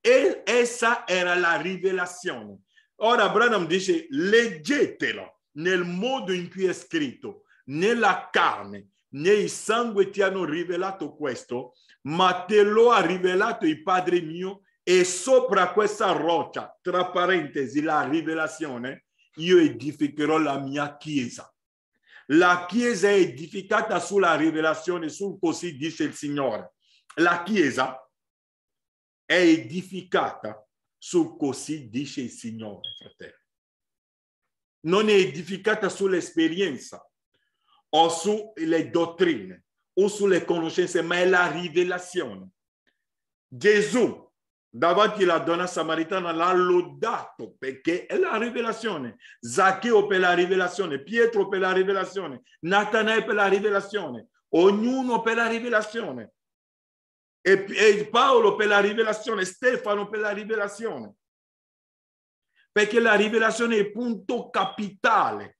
e essa era la rivelazione. Ora Branham dice leggetelo nel modo in cui è scritto, nella carne, né il sangue ti hanno rivelato questo, ma te lo ha rivelato il Padre mio e sopra questa roccia, tra parentesi, la rivelazione, io edificherò la mia chiesa. La chiesa è edificata sulla rivelazione, su così dice il Signore. La Chiesa è edificata su così dice il Signore, fratello. Non è edificata sull'esperienza o sulle dottrine o sulle conoscenze, ma è la rivelazione. Gesù davanti alla donna samaritana l'ha lodato perché è la rivelazione, Zaccheo per la rivelazione, Pietro per la rivelazione, Natanael per la rivelazione, ognuno per la rivelazione e, e Paolo per la rivelazione, Stefano per la rivelazione. Perché la rivelazione è il punto capitale.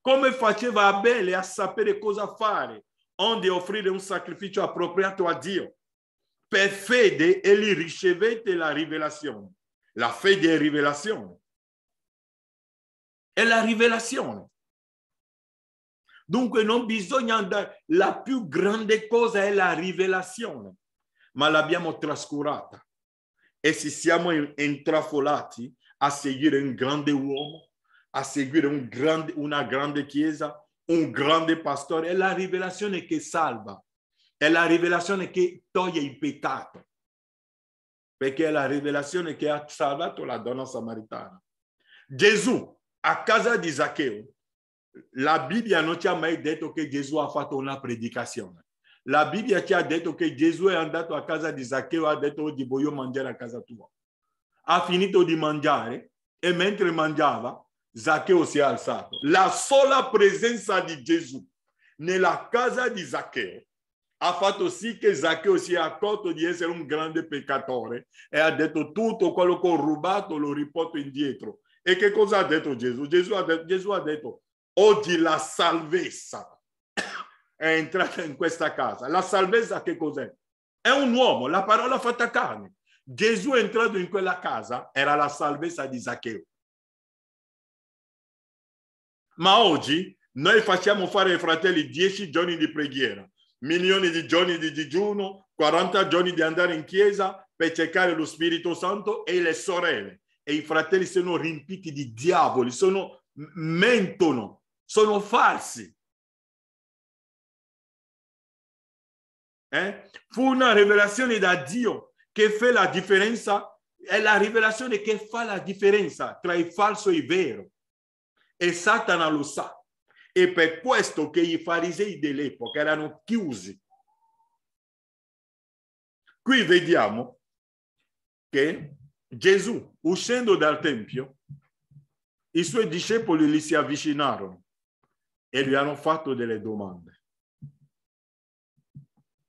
Come faceva Abele a sapere cosa fare, onde offrire un sacrificio appropriato a Dio. Per fede e egli ricevete la rivelazione. La fede è rivelazione. È la rivelazione. Dunque non bisogna andare, la più grande cosa è la rivelazione, ma l'abbiamo trascurata e ci siamo intrafolati a seguire un grande uomo, a seguire un grande, una grande chiesa, un grande pastore. È la rivelazione che salva, è la rivelazione che toglie il peccato, perché è la rivelazione che ha salvato la donna samaritana. Gesù a casa di Zaccheo la Bibbia non ci ha mai detto che Gesù ha fatto una predicazione. La Bibbia ci ha detto che Gesù è andato a casa di Zaccheo e ha detto oggi voglio mangiare a casa tua. Ha finito di mangiare e mentre mangiava Zaccheo si è alzato. La sola presenza di Gesù nella casa di Zaccheo ha fatto sì che Zaccheo si è accorto di essere un grande peccatore e ha detto tutto quello che ho rubato lo riporto indietro. E che cosa ha detto Gesù? Gesù ha detto, Gesù ha detto Oggi la salvezza è entrata in questa casa. La salvezza che cos'è? È un uomo, la parola fatta carne. Gesù è entrato in quella casa, era la salvezza di Zaccheo. Ma oggi noi facciamo fare ai fratelli dieci giorni di preghiera, milioni di giorni di digiuno, 40 giorni di andare in chiesa per cercare lo Spirito Santo e le sorelle. E i fratelli sono riempiti di diavoli, sono, mentono, sono falsi. Eh? Fu una rivelazione da Dio che fa la differenza, è la rivelazione che fa la differenza tra il falso e il vero. E Satana lo sa. E per questo che i farisei dell'epoca erano chiusi. Qui vediamo che Gesù, uscendo dal Tempio, i suoi discepoli gli si avvicinarono e gli hanno fatto delle domande.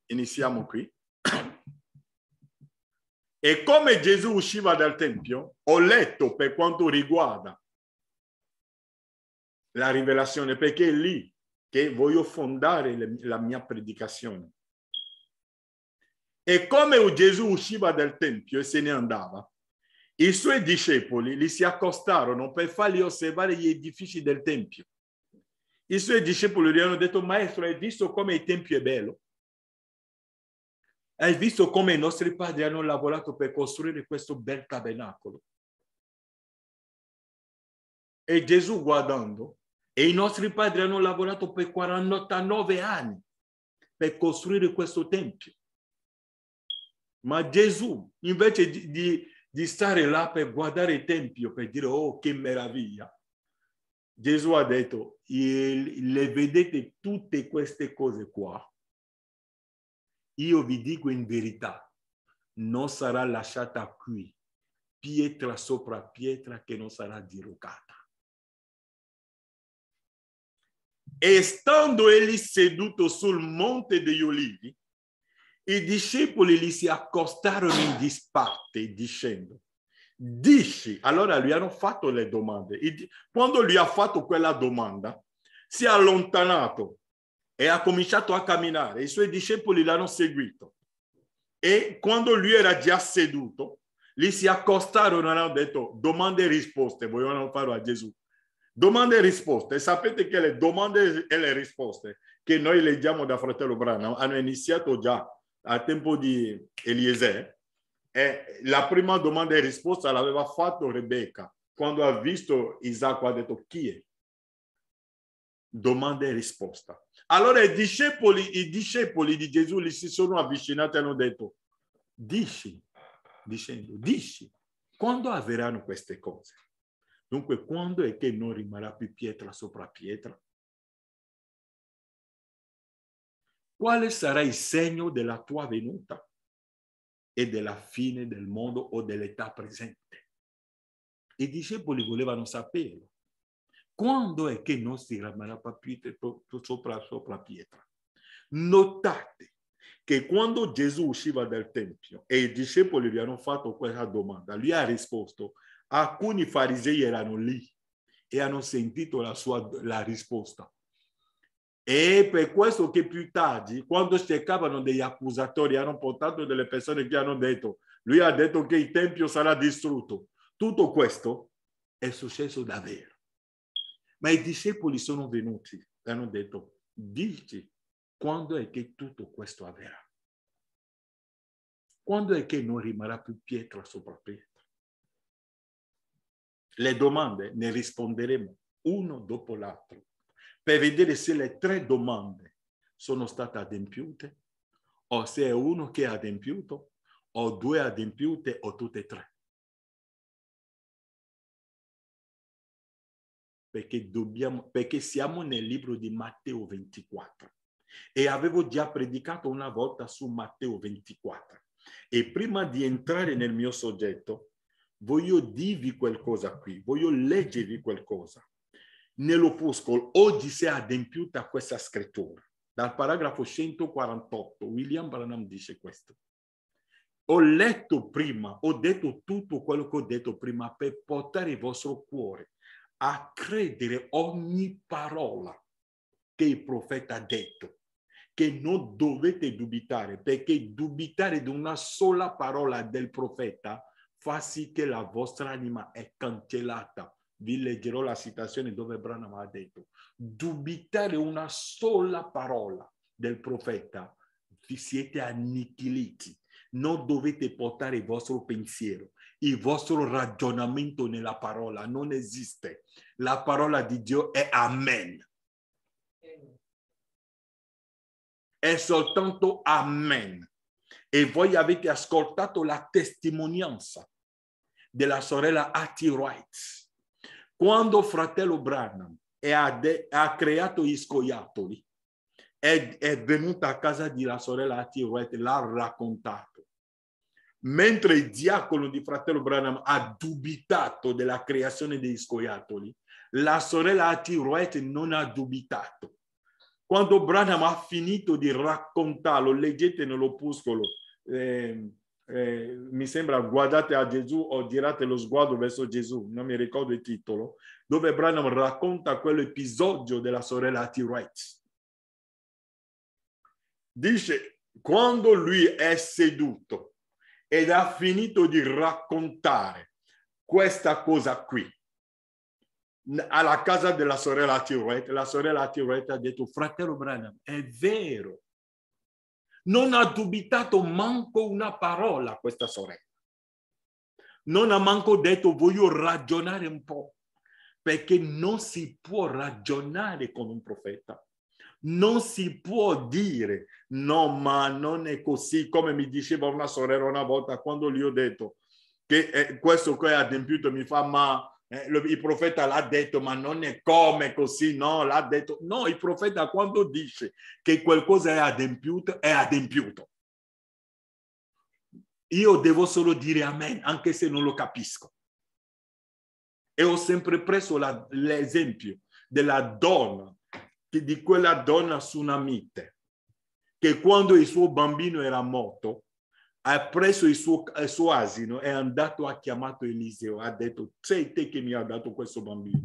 Iniziamo qui. E come Gesù usciva dal Tempio, ho letto per quanto riguarda la rivelazione, perché è lì che voglio fondare le, la mia predicazione. E come Gesù usciva dal Tempio e se ne andava, i suoi discepoli gli si accostarono per fargli osservare gli edifici del Tempio. I suoi discepoli gli hanno detto, maestro, hai visto come il Tempio è bello? Hai visto come i nostri padri hanno lavorato per costruire questo bel tabernacolo? E Gesù guardando, e i nostri padri hanno lavorato per 49 anni per costruire questo Tempio. Ma Gesù, invece di, di, di stare là per guardare il Tempio, per dire, oh, che meraviglia, Gesù ha detto, le vedete tutte queste cose qua, io vi dico in verità, non sarà lasciata qui pietra sopra pietra che non sarà diroccata. E stando egli seduto sul monte degli olivi, i discepoli gli si accostarono in disparte dicendo, dici, allora lui hanno fatto le domande. Quando lui ha fatto quella domanda, si è allontanato e ha cominciato a camminare. I suoi discepoli l'hanno seguito. E quando lui era già seduto, lì si accostarono e hanno detto domande e risposte, vogliono farlo a Gesù. Domande e risposte. Sapete che le domande e le risposte che noi leggiamo da fratello Brana hanno iniziato già al tempo di Eliezer e eh, la prima domanda e risposta l'aveva fatto Rebecca quando ha visto Isacco, ha detto chi è? Domanda e risposta. Allora i discepoli, i discepoli di Gesù li si sono avvicinati e hanno detto, dici, dicendo, dici, quando avverranno queste cose? Dunque, quando è che non rimarrà più pietra sopra pietra? Quale sarà il segno della tua venuta? e della fine del mondo o dell'età presente. I discepoli volevano saperlo. Quando è che non si rimarrà più sopra, la pietra? Notate che quando Gesù usciva dal Tempio e i discepoli gli hanno fatto questa domanda, lui ha risposto, alcuni farisei erano lì e hanno sentito la sua la risposta e per questo che più tardi, quando cercavano degli accusatori, hanno portato delle persone che hanno detto, lui ha detto che il Tempio sarà distrutto. Tutto questo è successo davvero. Ma i discepoli sono venuti e hanno detto, dici quando è che tutto questo avverrà? Quando è che non rimarrà più pietra sopra pietra? Le domande ne risponderemo uno dopo l'altro per vedere se le tre domande sono state adempiute o se è uno che ha adempiuto o due adempiute o tutte e tre. Perché, dobbiamo, perché siamo nel libro di Matteo 24 e avevo già predicato una volta su Matteo 24. E prima di entrare nel mio soggetto, voglio dirvi qualcosa qui, voglio leggervi qualcosa nell'opuscolo oggi si è adempiuta questa scrittura. Dal paragrafo 148 William Branham dice questo. Ho letto prima, ho detto tutto quello che ho detto prima per portare il vostro cuore a credere ogni parola che il profeta ha detto, che non dovete dubitare, perché dubitare di una sola parola del profeta fa sì che la vostra anima è cancellata vi leggerò la citazione dove Branham ha detto, dubitare una sola parola del profeta, vi siete annichiliti, non dovete portare il vostro pensiero, il vostro ragionamento nella parola, non esiste. La parola di Dio è Amen. È soltanto Amen. E voi avete ascoltato la testimonianza della sorella Atti Wright quando fratello Branham ha, de- ha creato gli scoiattoli, è, è venuta a casa di la sorella Attiret, l'ha raccontato. Mentre il diacono di fratello Branham ha dubitato della creazione degli scoiattoli, la sorella Attiret non ha dubitato. Quando Branham ha finito di raccontarlo, leggete nell'opuscolo, eh, eh, mi sembra Guardate a Gesù o girate lo sguardo verso Gesù, non mi ricordo il titolo, dove Branham racconta quell'episodio della sorella T. Wright. Dice, quando lui è seduto ed ha finito di raccontare questa cosa qui, alla casa della sorella T. Wright, la sorella T. Wright ha detto, fratello Branham, è vero non ha dubitato manco una parola questa sorella. Non ha manco detto voglio ragionare un po', perché non si può ragionare con un profeta. Non si può dire no, ma non è così, come mi diceva una sorella una volta quando gli ho detto che eh, questo qua è adempiuto mi fa, ma eh, il profeta l'ha detto, ma non è come così, no, l'ha detto. No, il profeta quando dice che qualcosa è adempiuto, è adempiuto. Io devo solo dire amen, anche se non lo capisco. E ho sempre preso la, l'esempio della donna, di quella donna tsunamite, che quando il suo bambino era morto, ha preso il suo, il suo asino, è andato, ha chiamato Eliseo, ha detto, sei te che mi ha dato questo bambino,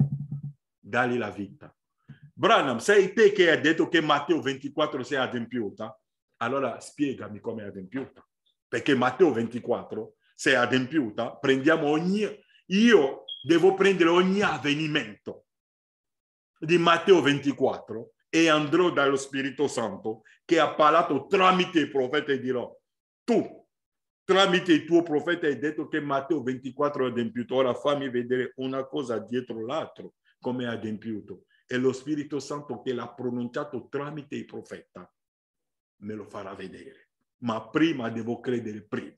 dagli la vita. Branham, sei te che hai detto che Matteo 24 si è adempiuta? Allora spiegami come è adempiuta. Perché Matteo 24, si è adempiuta, prendiamo ogni... Io devo prendere ogni avvenimento di Matteo 24 e andrò dallo Spirito Santo che ha parlato tramite il profeta e dirò, tu tramite il tuo profeta hai detto che Matteo 24 è adempiuto. Ora fammi vedere una cosa dietro l'altra, come è adempiuto. E lo Spirito Santo che l'ha pronunciato tramite il profeta. Me lo farà vedere. Ma prima devo credere prima.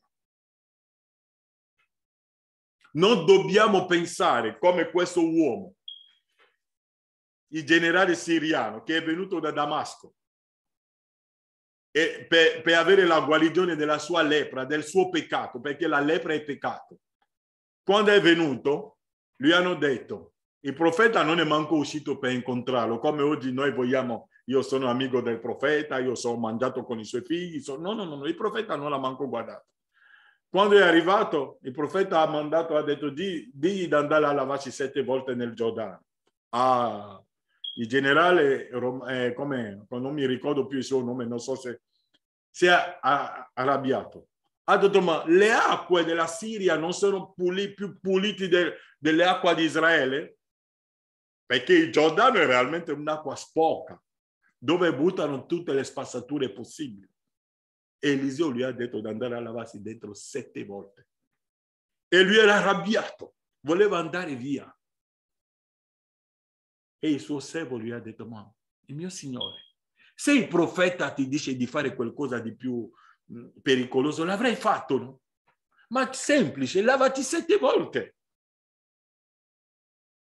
Non dobbiamo pensare come questo uomo, il generale siriano che è venuto da Damasco, e per, per avere la guarigione della sua lepra, del suo peccato, perché la lepra è peccato. Quando è venuto, gli hanno detto, il profeta non è manco uscito per incontrarlo, come oggi noi vogliamo, io sono amico del profeta, io sono mangiato con i suoi figli, sono... no, no, no, il profeta non l'ha manco guardato. Quando è arrivato, il profeta ha mandato, ha detto, digli di andare a lavarsi sette volte nel Giordano. Ah, il generale, eh, come, non mi ricordo più il suo nome, non so se si è arrabbiato. Ha detto, ma le acque della Siria non sono puli, più pulite de, delle acque di Israele? Perché il Giordano è realmente un'acqua sporca, dove buttano tutte le spazzature possibili. E Eliseo gli ha detto di andare a lavarsi dentro sette volte. E lui era arrabbiato, voleva andare via. E il suo servo gli ha detto, ma il mio signore, se il profeta ti dice di fare qualcosa di più mm, pericoloso, l'avrei fatto, no? Ma semplice, lavati sette volte.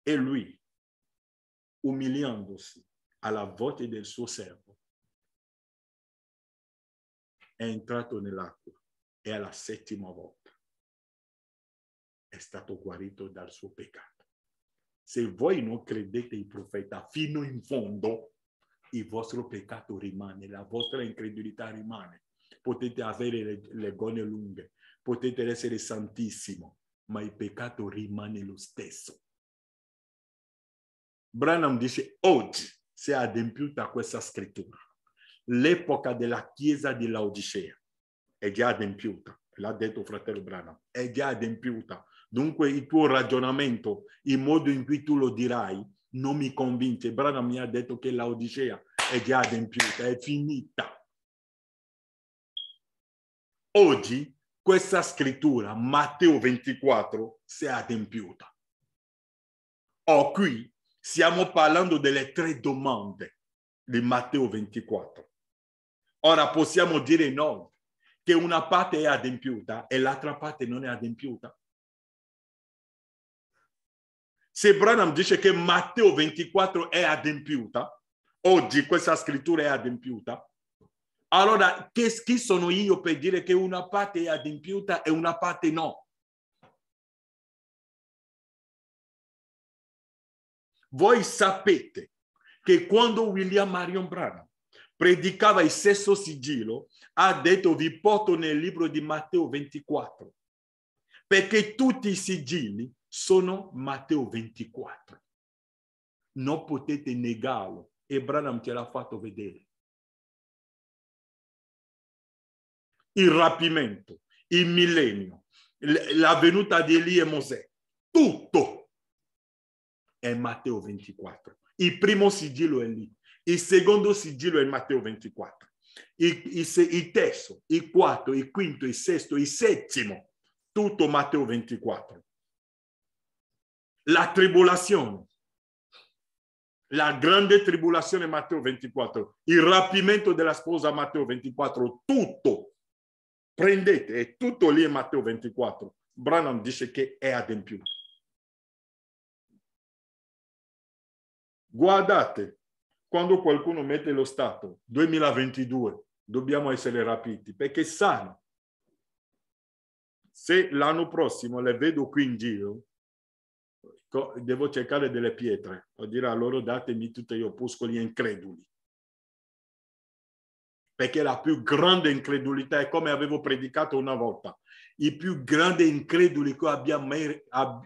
E lui, umiliandosi alla voce del suo servo, è entrato nell'acqua e alla settima volta è stato guarito dal suo peccato. Se voi non credete il profeta fino in fondo, il vostro peccato rimane, la vostra incredulità rimane. Potete avere le, le gonne lunghe, potete essere santissimo, ma il peccato rimane lo stesso. Branham dice oggi si è adempiuta questa scrittura. L'epoca della chiesa di Laodicea è già adempiuta, l'ha detto fratello Branham, è già adempiuta. Dunque il tuo ragionamento, il modo in cui tu lo dirai, non mi convince. Braga mi ha detto che l'Odicea è già adempiuta, è finita. Oggi questa scrittura, Matteo 24, si è adempiuta. O oh, qui stiamo parlando delle tre domande di Matteo 24. Ora possiamo dire noi che una parte è adempiuta e l'altra parte non è adempiuta se Branham dice che Matteo 24 è adempiuta, oggi questa scrittura è adempiuta, allora che, chi sono io per dire che una parte è adempiuta e una parte no? Voi sapete che quando William Marion Branham predicava il sesto sigillo, ha detto vi porto nel libro di Matteo 24, perché tutti i sigilli sono Matteo 24. Non potete negarlo. E Branham ce l'ha fatto vedere. Il rapimento, il millennio, la venuta di Elia e Mosè, tutto è Matteo 24. Il primo sigillo è lì, il secondo sigillo è Matteo 24, il, il, il terzo, il quarto, il quinto, il sesto, il settimo, tutto Matteo 24 la tribolazione, la grande tribolazione Matteo 24, il rapimento della sposa Matteo 24, tutto, prendete, è tutto lì in Matteo 24. Branham dice che è adempiuto. Guardate, quando qualcuno mette lo Stato 2022, dobbiamo essere rapiti perché sanno se l'anno prossimo le vedo qui in giro devo cercare delle pietre o dire a loro datemi tutti gli opuscoli increduli. Perché la più grande incredulità è come avevo predicato una volta, i più grandi increduli che abbiamo mai,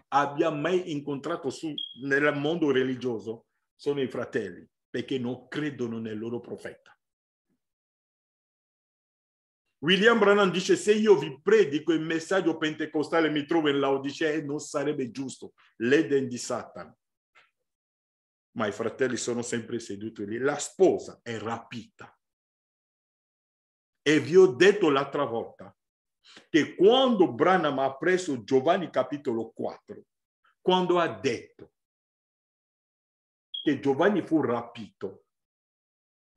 abbia mai incontrato su, nel mondo religioso sono i fratelli, perché non credono nel loro profeta. William Branham dice se io vi predico il messaggio pentecostale mi trovo in Laodicea non sarebbe giusto, l'Eden di Satana. Ma i fratelli sono sempre seduti lì, la sposa è rapita. E vi ho detto l'altra volta che quando Branham ha preso Giovanni capitolo 4, quando ha detto che Giovanni fu rapito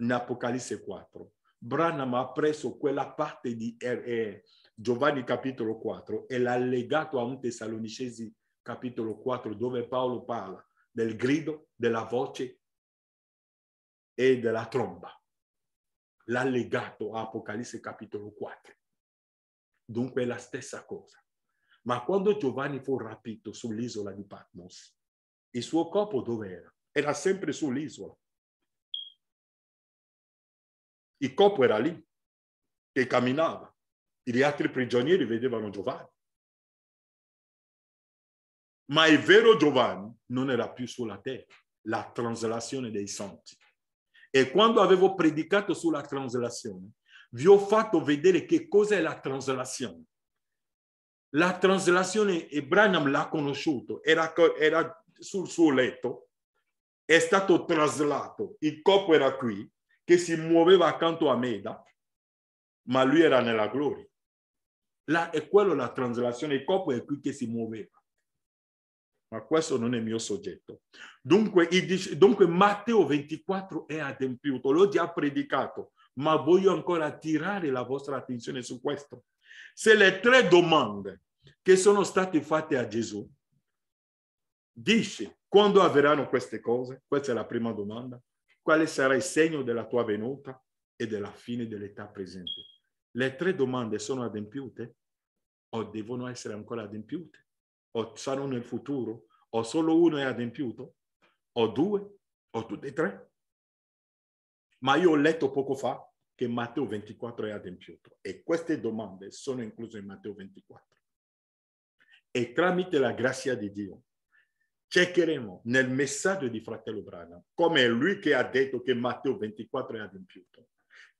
in Apocalisse 4, Branham ha preso quella parte di eh, eh Giovanni capitolo 4 e l'ha legato a un Tessalonicesi capitolo 4 dove Paolo parla del grido, della voce e della tromba. L'ha legato a Apocalisse capitolo 4. Dunque è la stessa cosa. Ma quando Giovanni fu rapito sull'isola di Patmos, il suo corpo dove era? Era sempre sull'isola. Il corpo era lì, che camminava. Gli altri prigionieri vedevano Giovanni. Ma il vero Giovanni non era più sulla terra, la traslazione dei santi. E quando avevo predicato sulla traslazione, vi ho fatto vedere che cos'è la traslazione. La traslazione, e Branham l'ha conosciuto, era, era sul suo letto, è stato traslato, il corpo era qui, che si muoveva accanto a me, ma lui era nella gloria. Là è quello la traslazione, il corpo è qui che si muoveva. Ma questo non è il mio soggetto. Dunque, dice, dunque Matteo 24 è adempiuto, l'ho già predicato, ma voglio ancora tirare la vostra attenzione su questo. Se le tre domande che sono state fatte a Gesù, dice quando avverranno queste cose? Questa è la prima domanda quale sarà il segno della tua venuta e della fine dell'età presente? Le tre domande sono adempiute o devono essere ancora adempiute? O saranno nel futuro? O solo uno è adempiuto? O due? O tutte e tre? Ma io ho letto poco fa che Matteo 24 è adempiuto e queste domande sono incluse in Matteo 24. E tramite la grazia di Dio cercheremo nel messaggio di fratello Branham, come è lui che ha detto che Matteo 24 è adempiuto,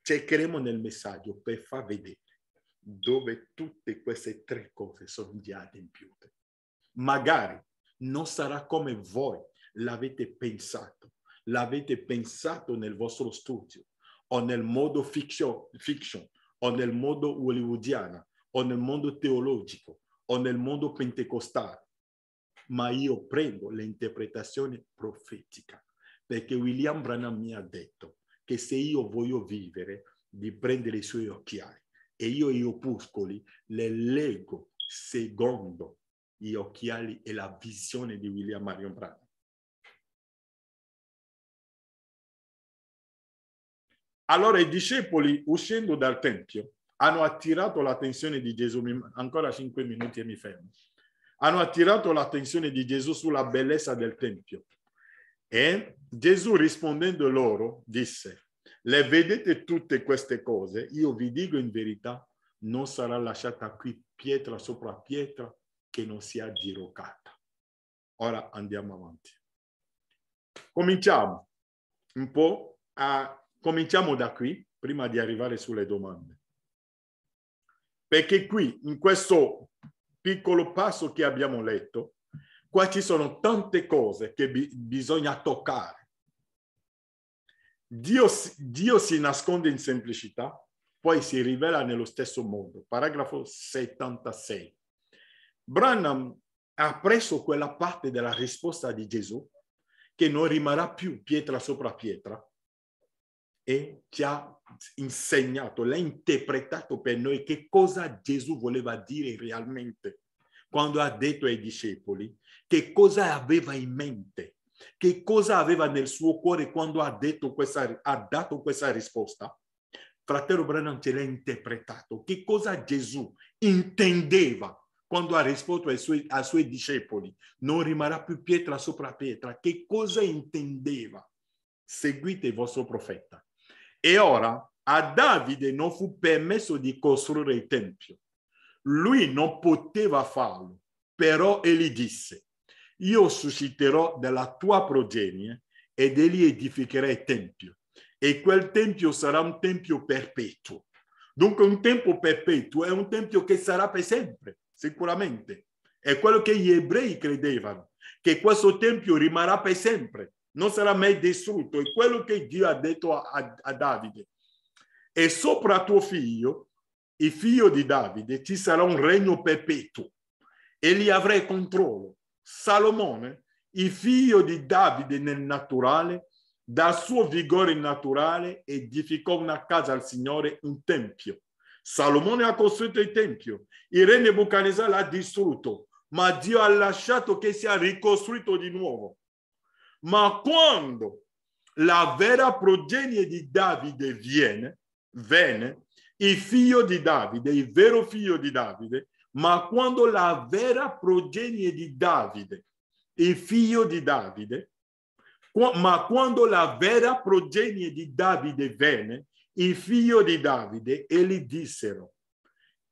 cercheremo nel messaggio per far vedere dove tutte queste tre cose sono già adempiute. Magari non sarà come voi l'avete pensato, l'avete pensato nel vostro studio o nel modo fiction, fiction o nel modo hollywoodiano o nel mondo teologico o nel mondo pentecostale ma io prendo l'interpretazione profetica, perché William Branham mi ha detto che se io voglio vivere, di prendere i suoi occhiali e io i opuscoli le leggo secondo gli occhiali e la visione di William Marion Branham. Allora i discepoli, uscendo dal Tempio, hanno attirato l'attenzione di Gesù. Ancora cinque minuti e mi fermo hanno attirato l'attenzione di Gesù sulla bellezza del Tempio. E Gesù rispondendo loro disse, le vedete tutte queste cose? Io vi dico in verità, non sarà lasciata qui pietra sopra pietra che non sia diroccata. Ora andiamo avanti. Cominciamo un po' a... Cominciamo da qui, prima di arrivare sulle domande. Perché qui, in questo piccolo passo che abbiamo letto, qua ci sono tante cose che bi bisogna toccare. Dio, Dio si nasconde in semplicità, poi si rivela nello stesso modo. Paragrafo 76. Branham ha preso quella parte della risposta di Gesù che non rimarrà più pietra sopra pietra, e ci ha insegnato, l'ha interpretato per noi che cosa Gesù voleva dire realmente quando ha detto ai discepoli, che cosa aveva in mente, che cosa aveva nel suo cuore quando ha, detto questa, ha dato questa risposta. Fratello Branham ce l'ha interpretato, che cosa Gesù intendeva quando ha risposto ai suoi, ai suoi discepoli, non rimarrà più pietra sopra pietra, che cosa intendeva? Seguite il vostro profeta e ora a Davide non fu permesso di costruire il Tempio. Lui non poteva farlo, però egli disse, io susciterò dalla tua progenie ed egli edificherà il Tempio e quel Tempio sarà un Tempio perpetuo. Dunque un Tempio perpetuo è un Tempio che sarà per sempre, sicuramente. È quello che gli ebrei credevano, che questo Tempio rimarrà per sempre non sarà mai distrutto. È quello che Dio ha detto a, a Davide. E sopra tuo figlio, il figlio di Davide, ci sarà un regno perpetuo e li avrai controllo. Salomone, il figlio di Davide nel naturale, dal suo vigore naturale edificò una casa al Signore, un tempio. Salomone ha costruito il tempio, il re Nebuchadnezzar l'ha distrutto, ma Dio ha lasciato che sia ricostruito di nuovo. Ma quando la vera progenie di Davide viene, venne, il figlio di Davide, il vero figlio di Davide, ma quando la vera progenie di Davide, il figlio di Davide, ma quando la vera progenie di Davide venne, il figlio di Davide, e gli dissero,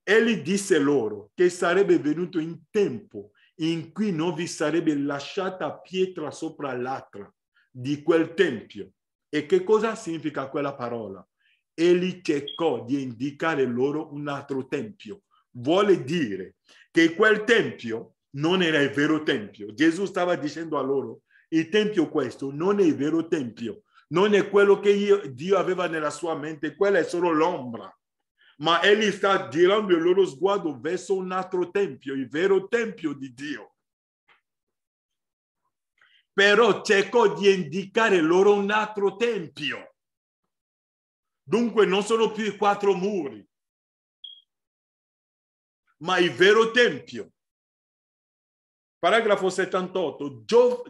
e egli disse loro che sarebbe venuto in tempo in cui non vi sarebbe lasciata pietra sopra l'altra di quel tempio. E che cosa significa quella parola? Egli cercò di indicare loro un altro tempio. Vuole dire che quel tempio non era il vero tempio. Gesù stava dicendo a loro, il tempio questo non è il vero tempio, non è quello che io, Dio aveva nella sua mente, quella è solo l'ombra ma egli sta girando il loro sguardo verso un altro tempio, il vero tempio di Dio. Però cercò di indicare loro un altro tempio. Dunque non sono più i quattro muri, ma il vero tempio. Paragrafo 78.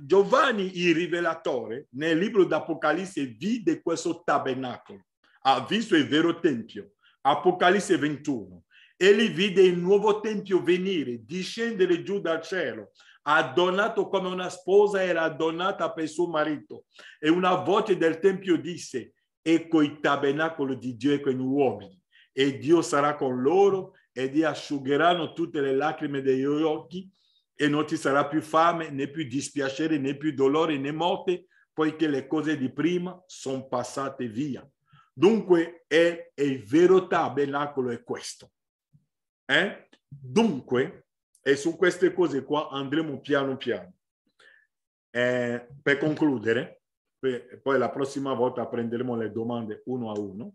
Giovanni il rivelatore nel libro d'Apocalisse vide questo tabernacolo, ha visto il vero tempio Apocalisse 21. Egli vide il nuovo tempio venire, discendere giù dal cielo, adornato come una sposa era adornata per suo marito. E una voce del tempio disse, ecco il tabernacolo di Dio con ecco gli uomini, e Dio sarà con loro, e gli asciugheranno tutte le lacrime degli occhi, e non ci sarà più fame, né più dispiacere, né più dolore, né morte, poiché le cose di prima sono passate via. Dunque è, è il vero tabernacolo è questo. Eh? Dunque, e su queste cose qua andremo piano piano. Eh, per concludere, per, poi la prossima volta prenderemo le domande uno a uno.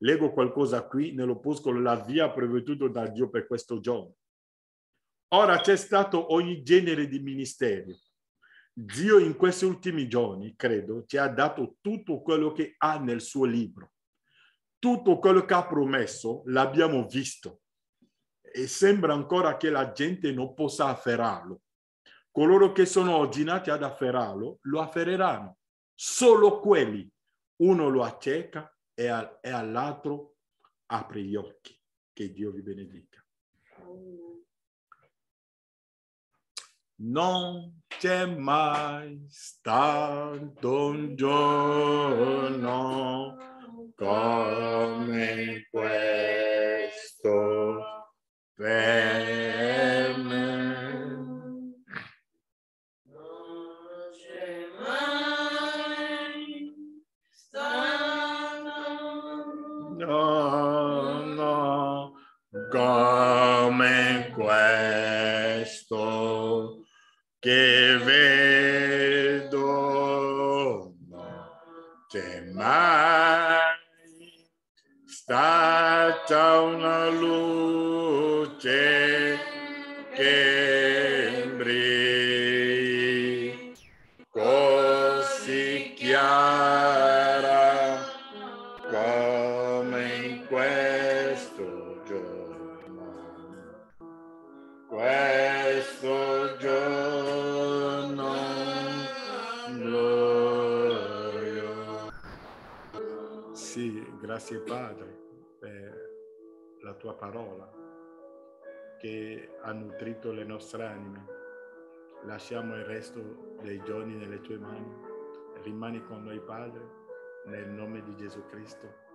Leggo qualcosa qui nell'opuscolo, la via preveduta da Dio per questo giorno. Ora c'è stato ogni genere di ministeri, Dio in questi ultimi giorni, credo, ci ha dato tutto quello che ha nel suo libro. Tutto quello che ha promesso l'abbiamo visto e sembra ancora che la gente non possa afferrarlo. Coloro che sono ordinati ad afferrarlo lo afferreranno. Solo quelli. Uno lo acceca e, all'altro apre gli occhi. Che Dio vi benedica. non c'è mai stato un giorno come questo. Per contrito le nostre anime. Lasciamo il resto dei giorni nelle tue mani. Rimani con noi, Padre, nel nome di Gesù Cristo.